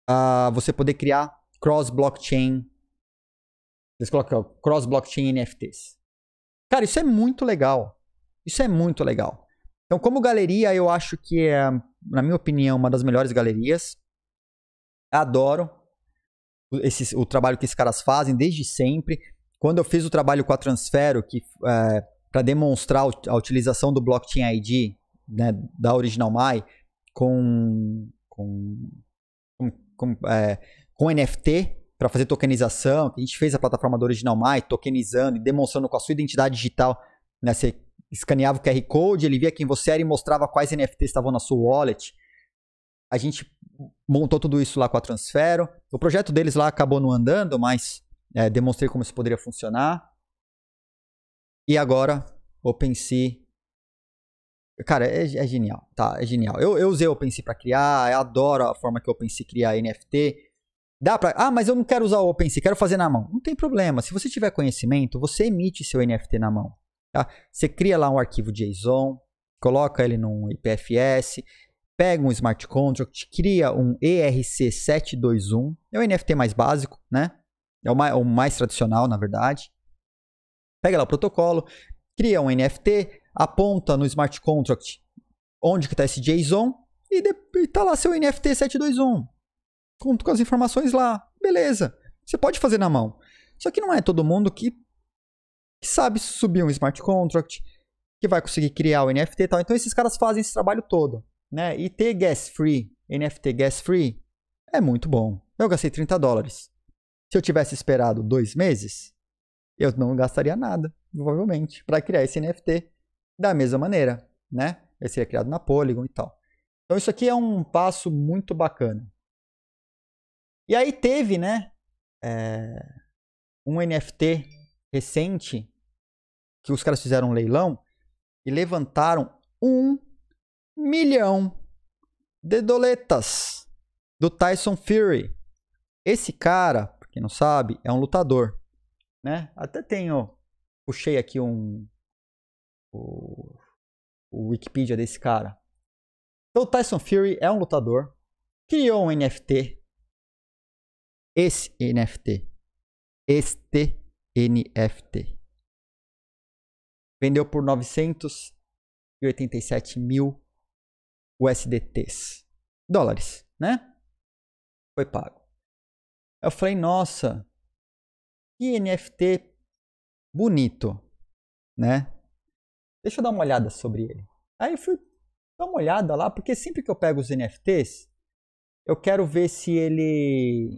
Speaker 1: uh, você poder criar cross-blockchain. vocês colocam cross-blockchain NFTs. Cara, isso é muito legal. Isso é muito legal. Então, como galeria, eu acho que é, na minha opinião, uma das melhores galerias. Adoro esse, o trabalho que esses caras fazem desde sempre. Quando eu fiz o trabalho com a Transfero, que é, para demonstrar a utilização do blockchain ID né, da Original My com, com, com, é, com NFT para fazer tokenização. A gente fez a plataforma da Original My tokenizando e demonstrando com a sua identidade digital. Né, você escaneava o QR Code, ele via quem você era e mostrava quais NFTs estavam na sua wallet. A gente montou tudo isso lá com a Transfero. O projeto deles lá acabou não andando, mas é, demonstrei como isso poderia funcionar. E agora, OpenSea. Cara, é, é, genial, tá? É genial. Eu, eu usei o OpenSea para criar, eu adoro a forma que o OpenSea cria NFT. Dá pra. Ah, mas eu não quero usar o OpenSea, quero fazer na mão. Não tem problema. Se você tiver conhecimento, você emite seu NFT na mão. Tá? Você cria lá um arquivo JSON, coloca ele num IPFS, pega um smart contract, cria um ERC721, é o NFT mais básico, né? É o mais, o mais tradicional, na verdade. Pega lá o protocolo, cria um NFT, aponta no smart contract onde que está esse JSON e está lá seu NFT 721. Conto com as informações lá. Beleza. Você pode fazer na mão. Só que não é todo mundo que, que sabe subir um smart contract, que vai conseguir criar o NFT e tal. Então esses caras fazem esse trabalho todo. Né? E ter gas free, NFT gas free, é muito bom. Eu gastei 30 dólares. Se eu tivesse esperado dois meses, eu não gastaria nada, provavelmente, para criar esse NFT da mesma maneira, né? Ele seria é criado na Polygon e tal. Então isso aqui é um passo muito bacana. E aí teve, né, é, um NFT recente que os caras fizeram um leilão e levantaram um milhão de doletas do Tyson Fury. Esse cara, quem não sabe, é um lutador né? Até tenho, puxei aqui um o, o Wikipedia desse cara. Então, Tyson Fury é um lutador, criou um NFT. Esse NFT, este NFT, vendeu por 987 mil USDTs, dólares, né? Foi pago. Eu falei, nossa, que NFT bonito, né? Deixa eu dar uma olhada sobre ele. Aí eu fui dar uma olhada lá, porque sempre que eu pego os NFTs, eu quero ver se ele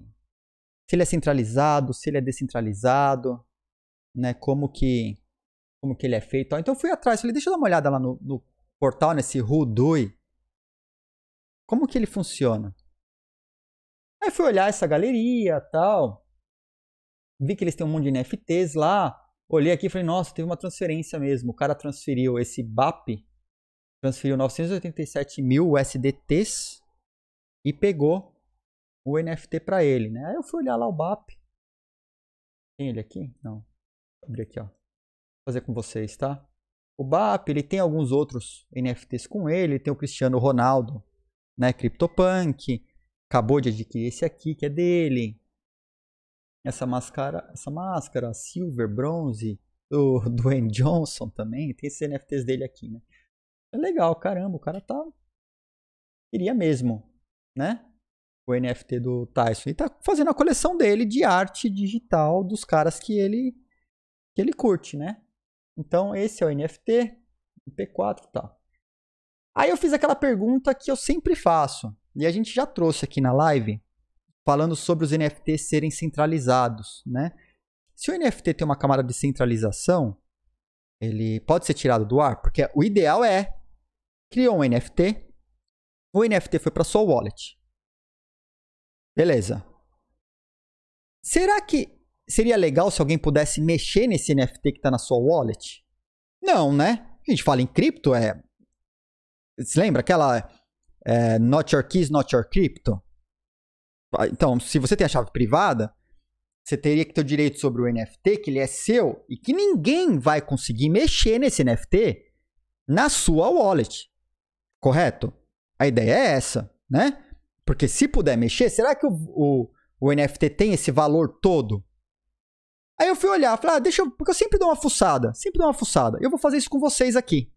Speaker 1: se ele é centralizado, se ele é descentralizado, né? Como que como que ele é feito. Então eu fui atrás, falei, deixa eu dar uma olhada lá no, no portal, nesse Hudui. Como que ele funciona? Aí fui olhar essa galeria tal vi que eles têm um monte de NFTs lá, olhei aqui e falei, nossa, teve uma transferência mesmo. O cara transferiu esse BAP, transferiu 987 mil USDTs e pegou o NFT para ele, né? Aí eu fui olhar lá o BAP. Tem ele aqui? Não. Vou abrir aqui, ó. Vou fazer com vocês, tá? O BAP, ele tem alguns outros NFTs com ele. Tem o Cristiano Ronaldo, né? CryptoPunk. Acabou de adquirir esse aqui, que é dele essa máscara, essa máscara silver, bronze, do Dwayne Johnson também, tem esses NFTs dele aqui, né? É legal, caramba, o cara tá queria mesmo, né? O NFT do Tyson e tá fazendo a coleção dele de arte digital dos caras que ele que ele curte, né? Então esse é o NFT, P4 e tal. Aí eu fiz aquela pergunta que eu sempre faço e a gente já trouxe aqui na live falando sobre os NFTs serem centralizados, né? Se o NFT tem uma camada de centralização, ele pode ser tirado do ar, porque o ideal é criou um NFT, o NFT foi para sua wallet. Beleza. Será que seria legal se alguém pudesse mexer nesse NFT que está na sua wallet? Não, né? A gente fala em cripto, é. Você lembra aquela é, Not Your Keys, Not Your Crypto? Ah, então, se você tem a chave privada, você teria que ter o direito sobre o NFT, que ele é seu e que ninguém vai conseguir mexer nesse NFT na sua wallet. Correto? A ideia é essa, né? Porque se puder mexer, será que o, o, o NFT tem esse valor todo? Aí eu fui olhar, falei, ah, deixa eu. Porque eu sempre dou uma fuçada, sempre dou uma fuçada. Eu vou fazer isso com vocês aqui.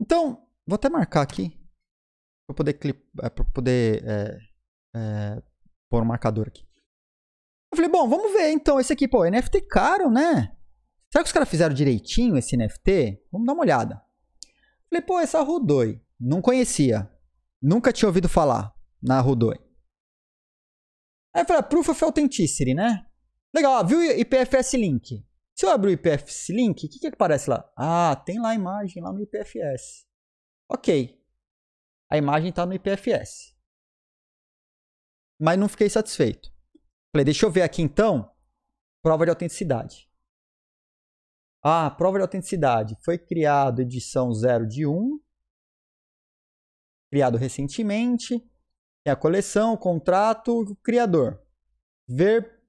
Speaker 1: Então, vou até marcar aqui. Pra poder, clip, é, pra poder é é, pôr um marcador aqui. Eu falei, bom, vamos ver então esse aqui, pô, NFT caro, né? Será que os caras fizeram direitinho esse NFT? Vamos dar uma olhada. Eu falei, pô, essa Rudoi, não conhecia. Nunca tinha ouvido falar na Rudoi. Aí eu falei, ah, Proof of Authenticity, né? Legal, ó, viu IPFS Link. Se eu abrir o IPFS Link, o que, que aparece lá? Ah, tem lá a imagem lá no IPFS. Ok. A imagem está no IPFS mas não fiquei satisfeito. Falei, deixa eu ver aqui então, prova de autenticidade. Ah, prova de autenticidade. Foi criado edição 0 de 1, criado recentemente, tem a coleção, o contrato, o criador. Ver.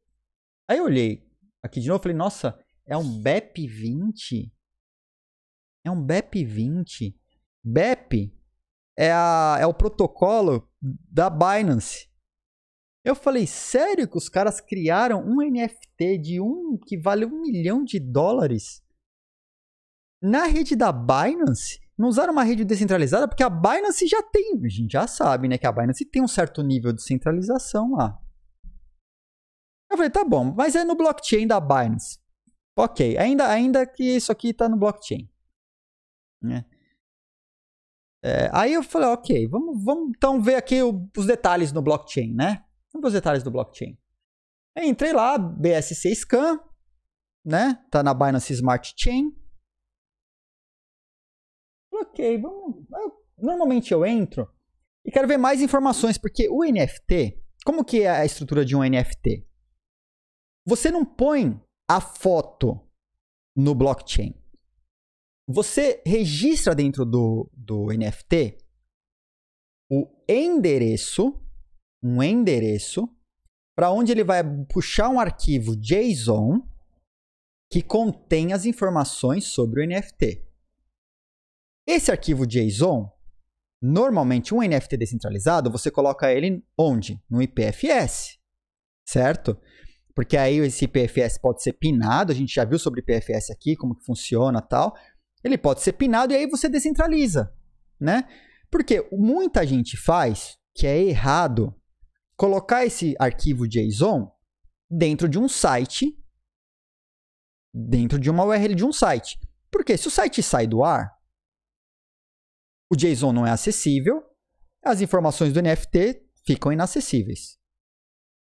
Speaker 1: Aí eu olhei aqui de novo, falei, nossa, é um BEP 20? É um BEP 20? BEP é, a, é o protocolo da Binance. Eu falei, sério que os caras criaram um NFT de um que vale um milhão de dólares? Na rede da Binance? Não usaram uma rede descentralizada? Porque a Binance já tem, a gente já sabe, né? Que a Binance tem um certo nível de centralização lá. Eu falei, tá bom, mas é no blockchain da Binance. Ok, ainda, ainda que isso aqui tá no blockchain. Né? É, aí eu falei, ok, vamos, vamos então ver aqui o, os detalhes no blockchain, né? Vamos os detalhes do blockchain. Eu entrei lá, BSC Scan, né? Tá na Binance Smart Chain. Ok, vamos. Eu, normalmente eu entro e quero ver mais informações, porque o NFT, como que é a estrutura de um NFT? Você não põe a foto no blockchain. Você registra dentro do, do NFT o endereço um endereço para onde ele vai puxar um arquivo JSON que contém as informações sobre o NFT. Esse arquivo JSON, normalmente um NFT descentralizado, você coloca ele onde? No IPFS, certo? Porque aí esse IPFS pode ser pinado, a gente já viu sobre IPFS aqui, como que funciona tal. Ele pode ser pinado e aí você descentraliza, né? Porque muita gente faz que é errado colocar esse arquivo JSON dentro de um site, dentro de uma URL de um site. Porque se o site sai do ar, o JSON não é acessível, as informações do NFT ficam inacessíveis.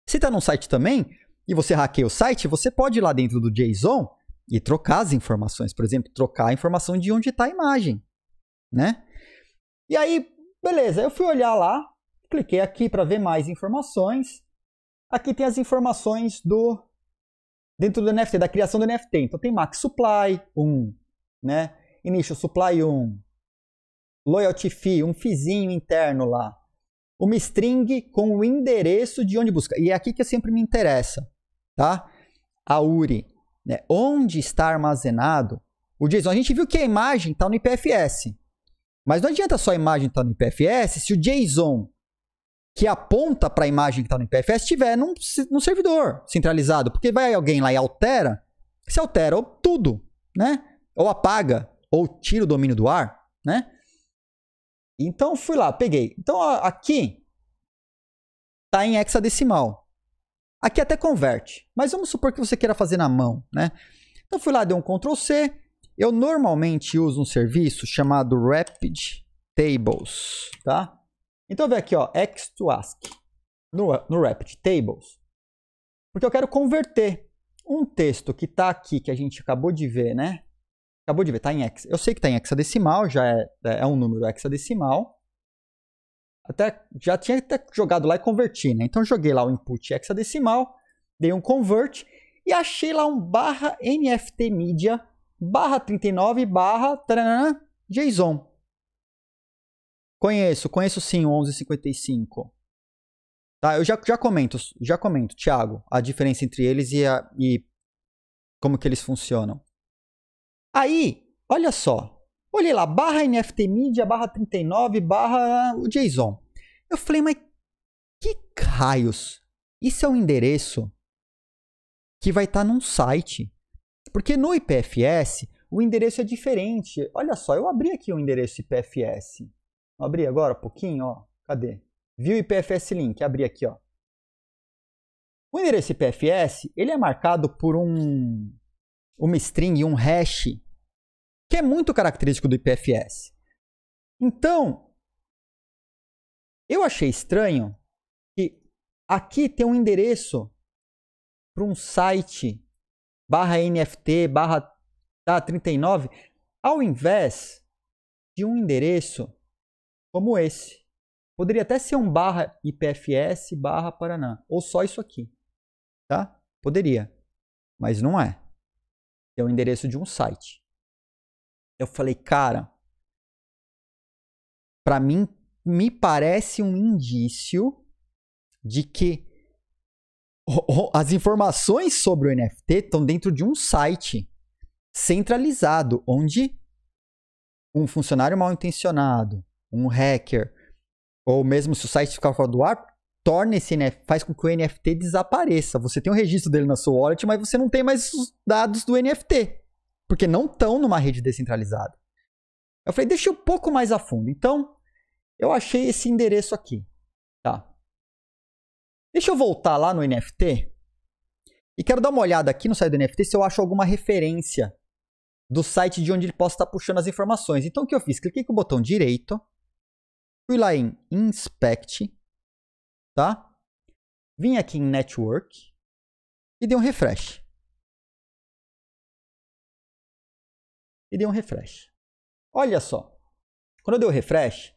Speaker 1: Se está num site também e você hackeia o site, você pode ir lá dentro do JSON e trocar as informações. Por exemplo, trocar a informação de onde está a imagem. Né? E aí, beleza, eu fui olhar lá, Cliquei aqui para ver mais informações. Aqui tem as informações do dentro do NFT, da criação do NFT. Então tem Max Supply 1, um, né? Initial Supply 1, um. Loyalty Fee, um fizinho interno lá. Uma string com o endereço de onde busca. E é aqui que sempre me interessa, tá? A URI, né? Onde está armazenado o JSON? A gente viu que a imagem está no IPFS. Mas não adianta só a imagem estar tá no IPFS se o JSON que aponta para a imagem que está no IPFS estiver num, num servidor centralizado, porque vai alguém lá e altera, se altera ou tudo, né? Ou apaga, ou tira o domínio do ar, né? Então fui lá, peguei. Então ó, aqui está em hexadecimal. Aqui até converte, mas vamos supor que você queira fazer na mão, né? Então fui lá, dei um Ctrl C. Eu normalmente uso um serviço chamado Rapid Tables, tá? Então vem aqui, ó, X to Ask, no, no Rapid Tables. Porque eu quero converter um texto que está aqui, que a gente acabou de ver, né? Acabou de ver, está em hex. Eu sei que está em hexadecimal, já é, é, é um número hexadecimal. Até, já tinha até jogado lá e converti, né? Então joguei lá o input hexadecimal, dei um convert e achei lá um barra nftmedia barra 39 barra JSON. Conheço, conheço sim o 1155. Tá, eu já, já comento, já comento, Thiago, a diferença entre eles e, a, e como que eles funcionam. Aí, olha só. Olhei lá, barra NFT Media, barra 39, barra o JSON. Eu falei, mas que raios? Isso é um endereço que vai estar tá num site. Porque no IPFS, o endereço é diferente. Olha só, eu abri aqui o endereço IPFS. Vou abrir agora um pouquinho, ó. Cadê? Viu IPFS link, abri aqui, ó. O endereço IPFS, ele é marcado por um uma string, um hash, que é muito característico do IPFS. Então, eu achei estranho que aqui tem um endereço para um site barra NFT barra 39 tá, ao invés de um endereço como esse. Poderia até ser um barra IPFS barra Paraná, ou só isso aqui, tá? Poderia, mas não é. É o endereço de um site. Eu falei, cara, para mim me parece um indício de que as informações sobre o NFT estão dentro de um site centralizado, onde um funcionário mal intencionado, um hacker, ou mesmo se o site ficar fora do ar, torna esse NFT, faz com que o NFT desapareça. Você tem o um registro dele na sua wallet, mas você não tem mais os dados do NFT, porque não estão numa rede descentralizada. Eu falei, deixa um pouco mais a fundo. Então, eu achei esse endereço aqui, tá? Deixa eu voltar lá no NFT e quero dar uma olhada aqui no site do NFT se eu acho alguma referência do site de onde ele possa estar puxando as informações. Então, o que eu fiz? Cliquei com o botão direito, Fui lá em Inspect, tá? Vim aqui em Network e dei um refresh. E dei um refresh. Olha só. Quando eu dei o refresh,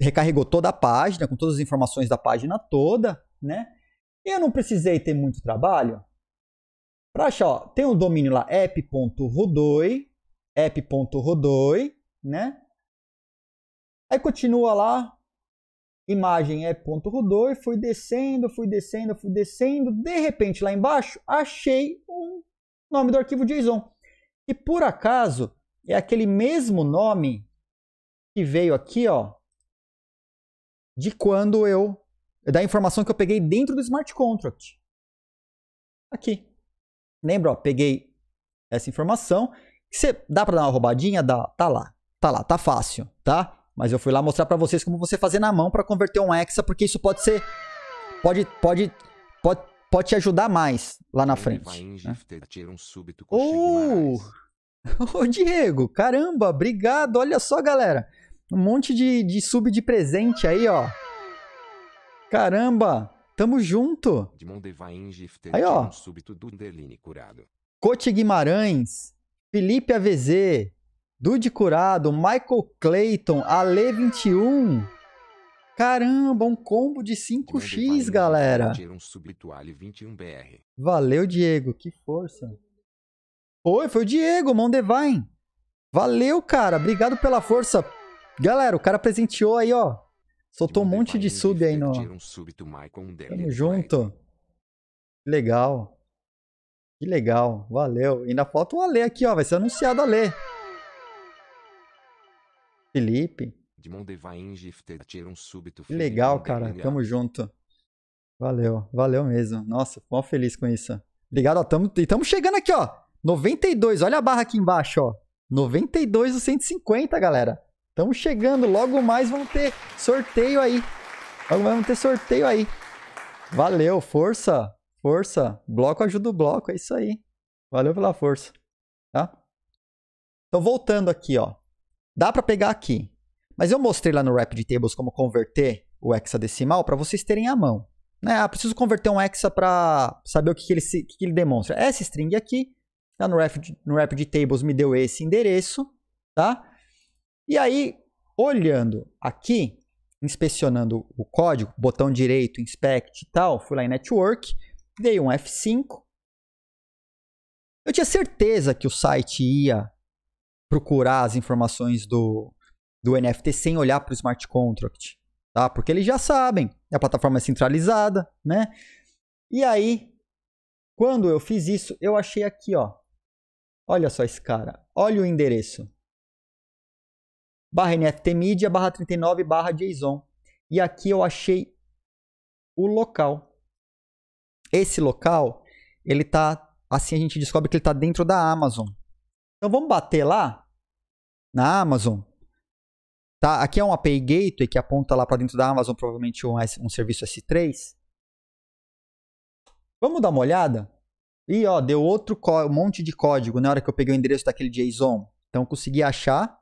Speaker 1: recarregou toda a página, com todas as informações da página toda, né? Eu não precisei ter muito trabalho. Para achar, ó, tem o um domínio lá app.rodoi, app.rodoi, né? Aí continua lá, imagem é ponto rodou e fui descendo, fui descendo, fui descendo. De repente, lá embaixo, achei um nome do arquivo JSON. E por acaso, é aquele mesmo nome que veio aqui, ó, de quando eu da informação que eu peguei dentro do smart contract. Aqui. Lembra, ó, peguei essa informação, você dá para dar uma roubadinha, dá, tá lá. Tá lá, tá fácil, tá? Mas eu fui lá mostrar para vocês como você fazer na mão para converter um hexa, porque isso pode ser pode pode pode, pode te ajudar mais lá na frente. Né? Oh! Diego, caramba, obrigado. Olha só, galera. Um monte de, de sub de presente aí, ó. Caramba, tamo junto. Aí, ó. Cote Guimarães, Felipe AVZ, Dude curado, Michael Clayton, Ale 21. Caramba, um combo de 5x, galera. Valeu, Diego, que força. Foi, foi o Diego, mão Devine. Valeu, cara, obrigado pela força. Galera, o cara presenteou aí, ó. Soltou um monte de sub aí no. Tamo junto. Legal. Que legal, valeu. E ainda falta o Ale aqui, ó. Vai ser anunciado o Ale. Felipe.
Speaker 2: legal, cara. Tamo
Speaker 1: junto. Valeu, valeu mesmo. Nossa, mal feliz com isso. Obrigado, ó. Tamo, e estamos chegando aqui, ó. 92, olha a barra aqui embaixo, ó. 92 do 150, galera. Estamos chegando, logo mais vamos ter sorteio aí. Logo mais vamos ter sorteio aí. Valeu, força, força. Bloco ajuda o bloco, é isso aí. Valeu pela força, tá? Então, voltando aqui, ó. Dá para pegar aqui. Mas eu mostrei lá no Rapid Tables como converter o hexadecimal para vocês terem à mão. Né? Ah, preciso converter um hexa para saber o que, que ele, se, que, que ele demonstra. Essa string aqui, lá tá no Rapid, no Rapid Tables me deu esse endereço, tá? E aí, olhando aqui, inspecionando o código, botão direito, inspect e tal, fui lá em network, dei um F5. Eu tinha certeza que o site ia procurar as informações do, do NFT sem olhar para o smart contract, tá? Porque eles já sabem, é a plataforma é centralizada, né? E aí, quando eu fiz isso, eu achei aqui, ó. Olha só esse cara. Olha o endereço. Barra NFT Media, barra 39, barra JSON. E aqui eu achei o local. Esse local, ele tá... Assim a gente descobre que ele está dentro da Amazon. Então vamos bater lá na Amazon. Tá? Aqui é um API Gateway que aponta lá para dentro da Amazon, provavelmente um, um serviço S3. Vamos dar uma olhada? E ó, deu outro um monte de código na né? hora que eu peguei o endereço daquele JSON. Então consegui achar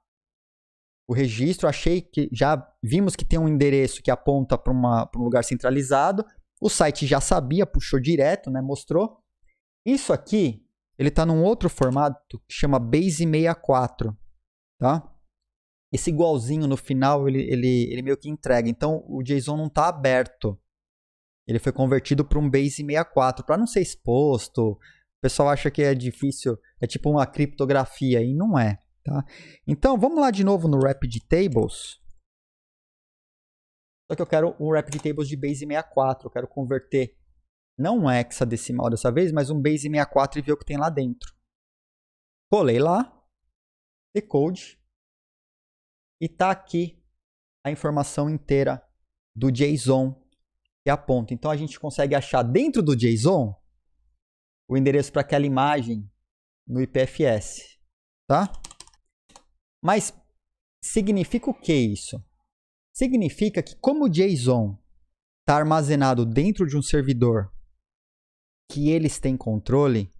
Speaker 1: o registro, achei que já vimos que tem um endereço que aponta para um lugar centralizado. O site já sabia, puxou direto, né? Mostrou. Isso aqui ele está num outro formato que chama Base 64, tá? Esse igualzinho no final, ele, ele, ele meio que entrega. Então, o JSON não está aberto. Ele foi convertido para um Base 64, para não ser exposto. O pessoal acha que é difícil, é tipo uma criptografia, e não é, tá? Então, vamos lá de novo no Rapid Tables. Só que eu quero um Rapid Tables de Base 64, eu quero converter não um é hexadecimal dessa vez, mas um base 64 e ver o que tem lá dentro. Colei lá, decode, e tá aqui a informação inteira do JSON que aponta. Então a gente consegue achar dentro do JSON o endereço para aquela imagem no IPFS, tá? Mas significa o que isso? Significa que como o JSON está armazenado dentro de um servidor que eles têm controle,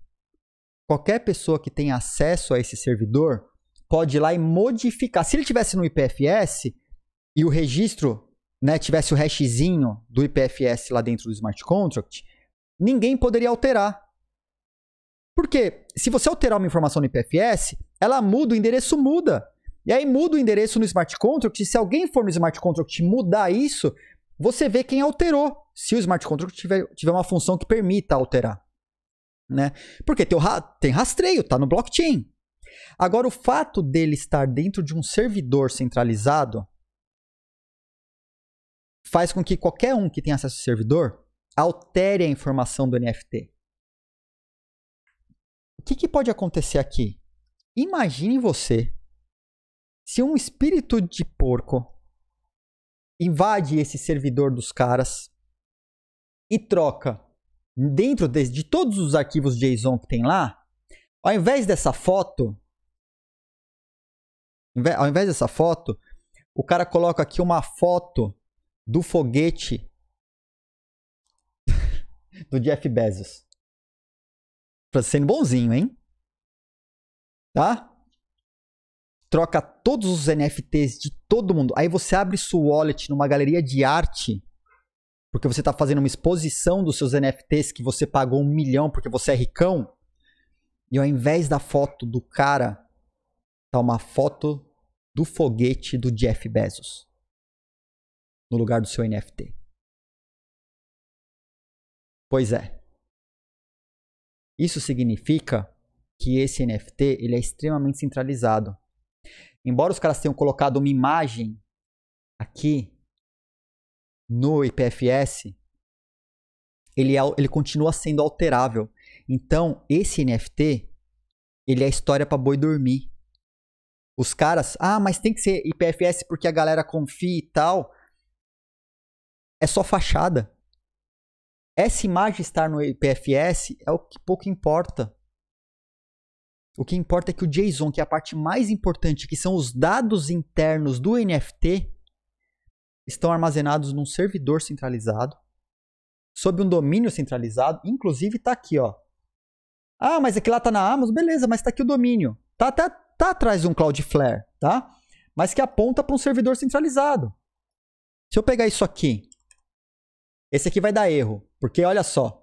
Speaker 1: qualquer pessoa que tem acesso a esse servidor pode ir lá e modificar. Se ele tivesse no IPFS e o registro né, tivesse o hashzinho do IPFS lá dentro do smart contract, ninguém poderia alterar. Porque se você alterar uma informação no IPFS, ela muda, o endereço muda. E aí muda o endereço no smart contract, e se alguém for no smart contract mudar isso, você vê quem alterou se o smart contract tiver, tiver uma função que permita alterar. Né? Porque tem, ra tem rastreio, está no blockchain. Agora, o fato dele estar dentro de um servidor centralizado faz com que qualquer um que tenha acesso ao servidor altere a informação do NFT. O que, que pode acontecer aqui? Imagine você se um espírito de porco invade esse servidor dos caras e troca dentro de, de todos os arquivos JSON que tem lá, ao invés dessa foto, ao invés dessa foto, o cara coloca aqui uma foto do foguete do Jeff Bezos. Tá sendo bonzinho, hein? Tá? Troca todos os NFTs de todo mundo. Aí você abre sua wallet numa galeria de arte porque você está fazendo uma exposição dos seus NFTs que você pagou um milhão porque você é ricão, e ao invés da foto do cara, tá uma foto do foguete do Jeff Bezos no lugar do seu NFT. Pois é. Isso significa que esse NFT ele é extremamente centralizado. Embora os caras tenham colocado uma imagem aqui no IPFS, ele, é, ele continua sendo alterável. Então, esse NFT, ele é história para boi dormir. Os caras, ah, mas tem que ser IPFS porque a galera confia e tal. É só fachada. Essa imagem estar no IPFS é o que pouco importa. O que importa é que o JSON, que é a parte mais importante, que são os dados internos do NFT, estão armazenados num servidor centralizado, sob um domínio centralizado, inclusive está aqui, ó. Ah, mas aqui lá está na Amazon, beleza, mas está aqui o domínio. Está tá, tá atrás de um Cloudflare, tá? Mas que aponta para um servidor centralizado. Se eu pegar isso aqui, esse aqui vai dar erro, porque olha só.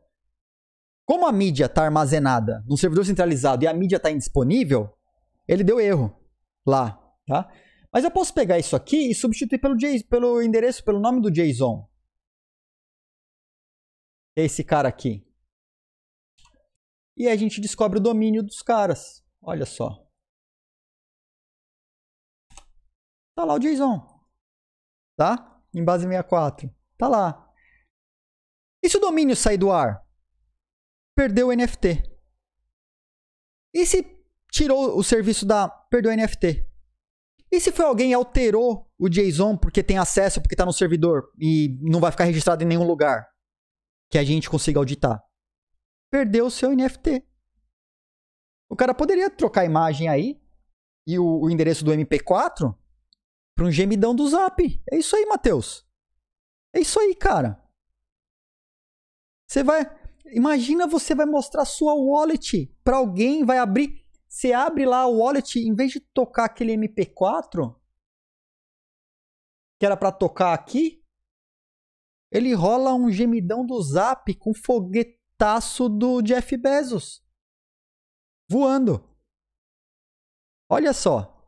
Speaker 1: Como a mídia está armazenada num servidor centralizado e a mídia está indisponível, ele deu erro lá, tá? Mas eu posso pegar isso aqui e substituir pelo, pelo endereço, pelo nome do JSON. É esse cara aqui. E a gente descobre o domínio dos caras. Olha só. Tá lá o JSON. Tá? Em base 64. Tá lá. E se o domínio sair do ar? Perdeu o NFT. E se tirou o serviço da. Perdeu o NFT? E se foi alguém alterou o JSON porque tem acesso, porque está no servidor e não vai ficar registrado em nenhum lugar que a gente consiga auditar? Perdeu o seu NFT. O cara poderia trocar a imagem aí e o, o endereço do MP4 para um gemidão do Zap. É isso aí, Matheus. É isso aí, cara. Você vai. Imagina você vai mostrar sua wallet para alguém, vai abrir você abre lá o wallet, em vez de tocar aquele MP4, que era para tocar aqui, ele rola um gemidão do Zap com foguetaço do Jeff Bezos. Voando. Olha só.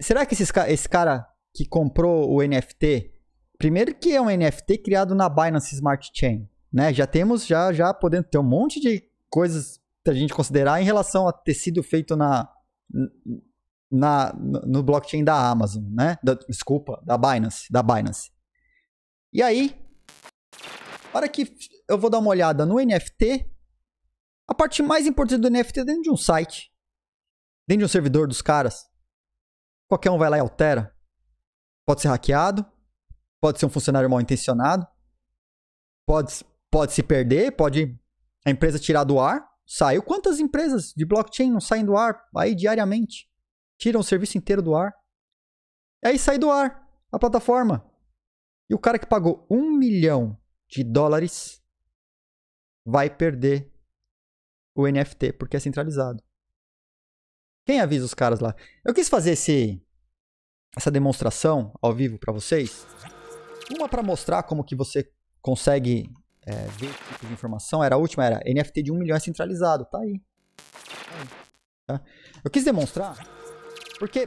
Speaker 1: Será que esses, esse cara que comprou o NFT, primeiro que é um NFT criado na Binance Smart Chain, né? Já temos já já podendo ter um monte de coisas a gente considerar em relação a ter sido feito na, na no blockchain da Amazon, né? Da, desculpa, da Binance, da Binance. E aí, hora que eu vou dar uma olhada no NFT, a parte mais importante do NFT é dentro de um site, dentro de um servidor dos caras. Qualquer um vai lá e altera. Pode ser hackeado, pode ser um funcionário mal intencionado, pode, pode se perder, pode a empresa tirar do ar. Saiu quantas empresas de blockchain não saem do ar aí diariamente? Tiram o serviço inteiro do ar. Aí sai do ar a plataforma. E o cara que pagou um milhão de dólares vai perder o NFT porque é centralizado. Quem avisa os caras lá? Eu quis fazer esse, essa demonstração ao vivo para vocês. Uma para mostrar como que você consegue é, ver esse tipo de informação. Era a última, era NFT de 1 milhão é centralizado. Tá aí. Tá aí. Tá? Eu quis demonstrar porque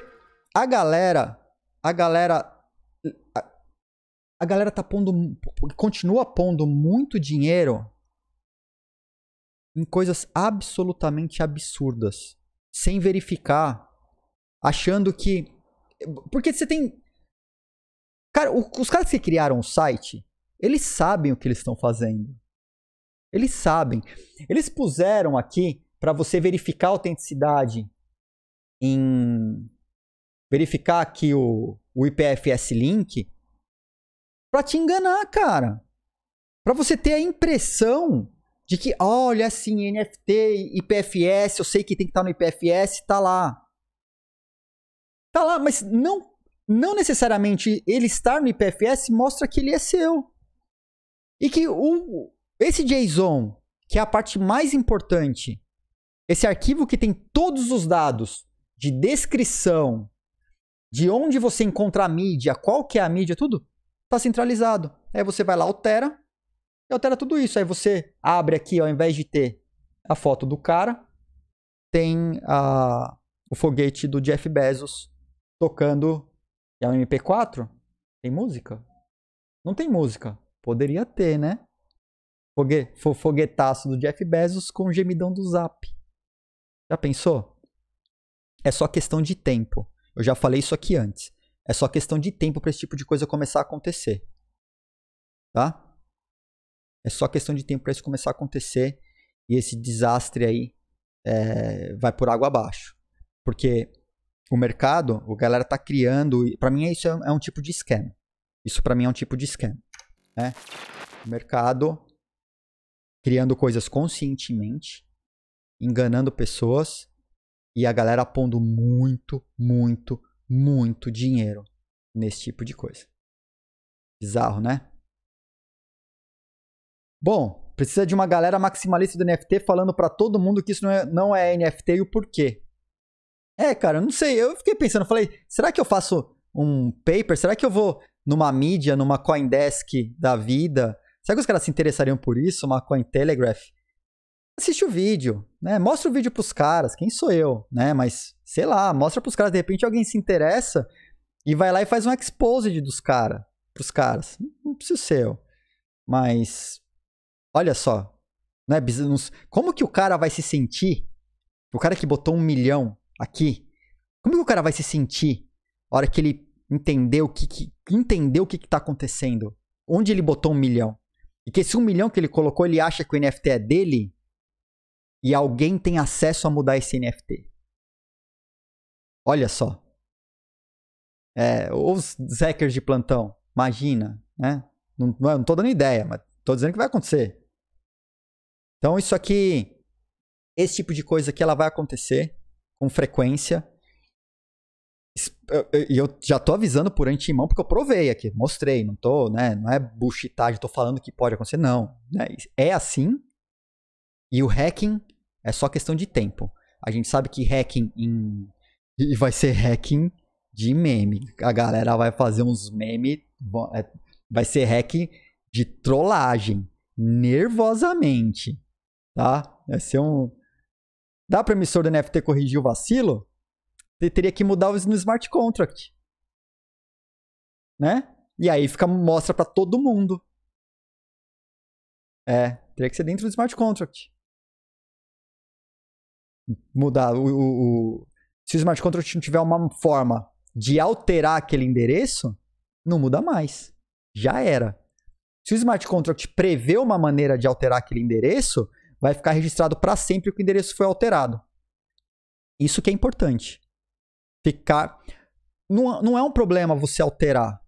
Speaker 1: a galera, a galera, a, a galera tá pondo, continua pondo muito dinheiro em coisas absolutamente absurdas, sem verificar, achando que. Porque você tem. Cara, os caras que criaram o site eles sabem o que eles estão fazendo. Eles sabem. Eles puseram aqui para você verificar a autenticidade em verificar aqui o, o IPFS link para te enganar, cara. Para você ter a impressão de que, olha, assim, é NFT, IPFS, eu sei que tem que estar tá no IPFS, tá lá. Tá lá, mas não, não necessariamente ele estar no IPFS mostra que ele é seu. E que o, esse JSON, que é a parte mais importante, esse arquivo que tem todos os dados de descrição, de onde você encontra a mídia, qual que é a mídia, tudo, está centralizado. Aí você vai lá, altera, e altera tudo isso. Aí você abre aqui, ó, ao invés de ter a foto do cara, tem a, o foguete do Jeff Bezos tocando. É um MP4? Tem música? Não tem música. Poderia ter, né? Fogue, foguetaço do Jeff Bezos com o gemidão do Zap. Já pensou? É só questão de tempo. Eu já falei isso aqui antes. É só questão de tempo para esse tipo de coisa começar a acontecer. Tá? É só questão de tempo para isso começar a acontecer e esse desastre aí é, vai por água abaixo. Porque o mercado, o galera tá criando, para mim isso é, é um tipo de esquema. Isso para mim é um tipo de esquema né? O mercado criando coisas conscientemente, enganando pessoas e a galera pondo muito, muito, muito dinheiro nesse tipo de coisa. Bizarro, né? Bom, precisa de uma galera maximalista do NFT falando para todo mundo que isso não é, não é NFT e o porquê. É, cara, eu não sei. Eu fiquei pensando, falei, será que eu faço um paper? Será que eu vou numa mídia, numa Coindesk da vida. Será que os caras se interessariam por isso? Uma Cointelegraph? Assiste o vídeo, né? Mostra o vídeo pros caras, quem sou eu, né? Mas, sei lá, mostra pros caras, de repente alguém se interessa e vai lá e faz um exposed dos caras, pros caras. Não precisa ser eu. Mas, olha só, né? Como que o cara vai se sentir? O cara que botou um milhão aqui, como que o cara vai se sentir a hora que ele entender o que, que entender o que está acontecendo, onde ele botou um milhão e que esse um milhão que ele colocou ele acha que o NFT é dele e alguém tem acesso a mudar esse NFT. Olha só, é, os hackers de plantão, imagina, né? Não, é, não tô dando ideia, mas tô dizendo que vai acontecer. Então isso aqui, esse tipo de coisa aqui, ela vai acontecer com frequência. E eu já tô avisando por antemão, porque eu provei aqui, mostrei, não tô, né? Não é buchitagem, tô falando que pode acontecer, não. Né? É assim. E o hacking é só questão de tempo. A gente sabe que hacking em. E vai ser hacking de meme. A galera vai fazer uns memes. É, vai ser hacking de trollagem. Nervosamente. Tá? Vai ser um. Dá para emissor do NFT corrigir o vacilo? teria que mudar no smart contract. Né? E aí fica, mostra para todo mundo. É, teria que ser dentro do smart contract. Mudar o, o, o se o smart contract não tiver uma forma de alterar aquele endereço, não muda mais. Já era. Se o smart contract prevê uma maneira de alterar aquele endereço, vai ficar registrado para sempre que o endereço foi alterado. Isso que é importante ficar. Não, não é um problema você alterar.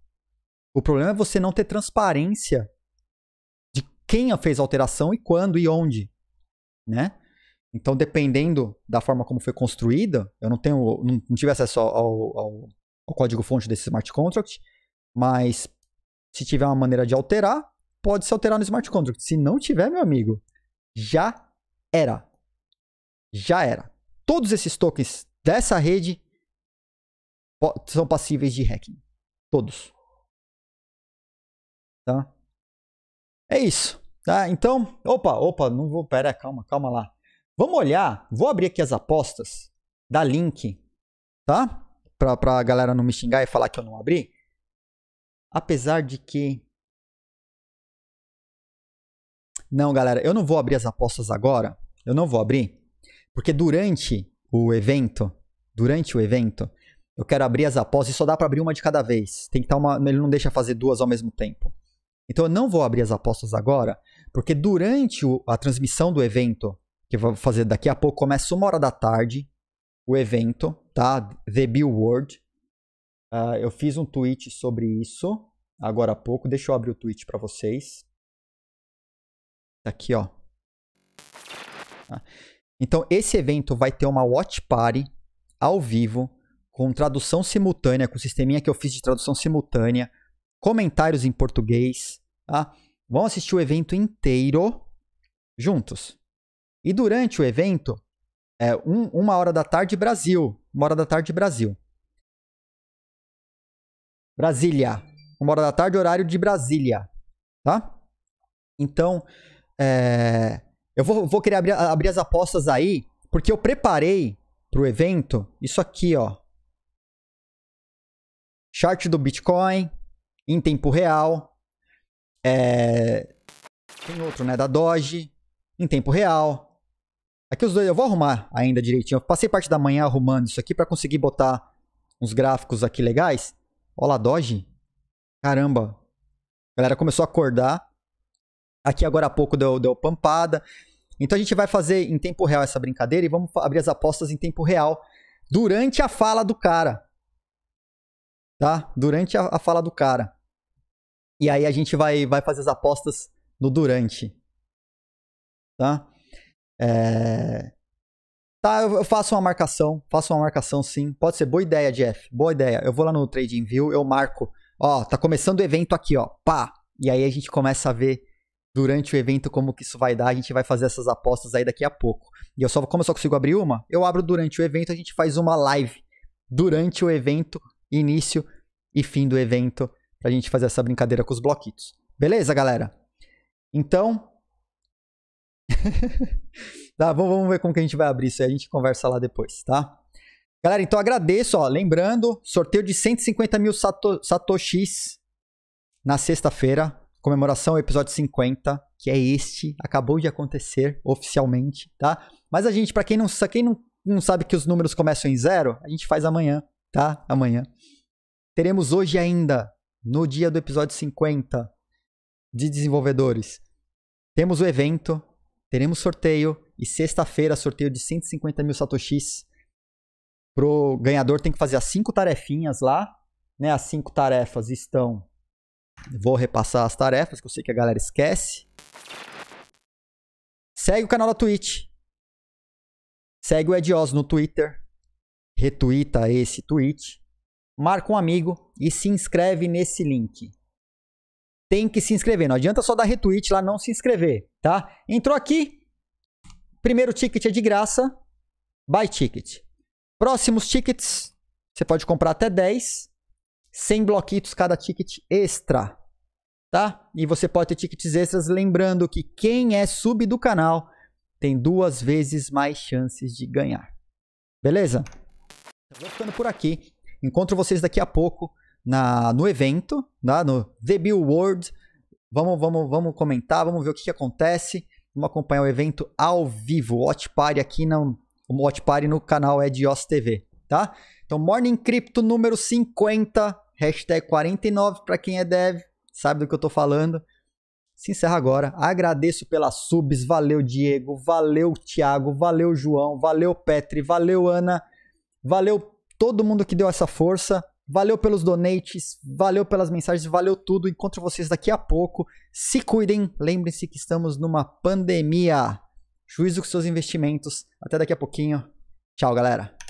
Speaker 1: O problema é você não ter transparência de quem fez a alteração e quando e onde, né? Então, dependendo da forma como foi construída, eu não tenho, não, não tive acesso ao, ao, ao código-fonte desse smart contract, mas se tiver uma maneira de alterar, pode se alterar no smart contract. Se não tiver, meu amigo, já era. Já era. Todos esses tokens dessa rede são passíveis de hacking. Todos. Tá? É isso. Tá? Então, opa, opa, não vou. Pera, calma, calma lá. Vamos olhar. Vou abrir aqui as apostas da Link, tá? Pra, pra galera não me xingar e falar que eu não abri. Apesar de que. Não, galera, eu não vou abrir as apostas agora. Eu não vou abrir. Porque durante o evento, durante o evento, eu quero abrir as apostas e só dá para abrir uma de cada vez. Tem que estar tá uma, ele não deixa fazer duas ao mesmo tempo. Então eu não vou abrir as apostas agora, porque durante o, a transmissão do evento, que eu vou fazer daqui a pouco, começa uma hora da tarde, o evento, tá? The Bill Uh, ah, eu fiz um tweet sobre isso agora há pouco. Deixa eu abrir o tweet para vocês. Tá aqui, ó. Tá. Então esse evento vai ter uma watch party ao vivo com tradução simultânea, com o sisteminha que eu fiz de tradução simultânea, comentários em português, tá? Vão assistir o evento inteiro juntos. E durante o evento, é, um, uma hora da tarde, Brasil. Uma hora da tarde, Brasil. Brasília. Uma hora da tarde, horário de Brasília. Tá? Então, é, eu vou, vou querer abrir, abrir as apostas aí, porque eu preparei para o evento isso aqui, ó. Chart do Bitcoin em tempo real. É... Tem outro, né? Da Doge em tempo real. Aqui os dois eu vou arrumar ainda direitinho. Eu passei parte da manhã arrumando isso aqui para conseguir botar uns gráficos aqui legais. Olha lá, Doge. Caramba. A galera começou a acordar. Aqui agora há pouco deu, deu pampada. Então a gente vai fazer em tempo real essa brincadeira e vamos abrir as apostas em tempo real durante a fala do cara tá? Durante a, a fala do cara. E aí a gente vai, vai fazer as apostas no durante, tá? É... Tá, eu faço uma marcação, faço uma marcação sim. Pode ser boa ideia, Jeff. Boa ideia. Eu vou lá no Trading View, eu marco. Ó, tá começando o evento aqui, ó. Pá. E aí a gente começa a ver durante o evento como que isso vai dar. A gente vai fazer essas apostas aí daqui a pouco. E eu só como eu só consigo abrir uma, eu abro durante o evento, a gente faz uma live durante o evento início e fim do evento para a gente fazer essa brincadeira com os bloquitos. Beleza, galera? Então. tá, vamos ver como que a gente vai abrir isso aí. A gente conversa lá depois, tá? Galera, então agradeço, ó. Lembrando, sorteio de 150 mil sato, satoshis na sexta-feira. Comemoração episódio 50, que é este. Acabou de acontecer oficialmente, tá? Mas a gente, para quem não, quem não, não sabe que os números começam em zero, a gente faz amanhã tá? Amanhã. Teremos hoje ainda, no dia do episódio 50 de desenvolvedores, temos o evento, teremos sorteio e sexta-feira sorteio de 150 mil satoshis. Pro ganhador tem que fazer as cinco tarefinhas lá, né? As cinco tarefas estão. Vou repassar as tarefas que eu sei que a galera esquece. Segue o canal da Twitch. Segue o Edios no Twitter, retuita esse tweet, marca um amigo e se inscreve nesse link. Tem que se inscrever, não adianta só dar retweet lá não se inscrever, tá? Entrou aqui, primeiro ticket é de graça, buy ticket. Próximos tickets, você pode comprar até 10, 100 bloquitos cada ticket extra, tá? E você pode ter tickets extras, lembrando que quem é sub do canal tem duas vezes mais chances de ganhar. Beleza? Eu então, vou ficando por aqui. Encontro vocês daqui a pouco na, no evento, tá? no The Bill World. Vamos, vamos, vamos comentar, vamos ver o que, que acontece. Vamos acompanhar o evento ao vivo. O Hot Party aqui no, o Party no canal é de OS TV, tá? Então, Morning Crypto número 50, hashtag 49 para quem é dev, sabe do que eu tô falando. Se encerra agora. Agradeço pelas subs. Valeu, Diego. Valeu, Thiago. Valeu, João. Valeu, Petri. Valeu, Ana. Valeu todo mundo que deu essa força. Valeu pelos donates, valeu pelas mensagens, valeu tudo. Encontro vocês daqui a pouco. Se cuidem, lembrem-se que estamos numa pandemia. Juízo com seus investimentos. Até daqui a pouquinho. Tchau, galera.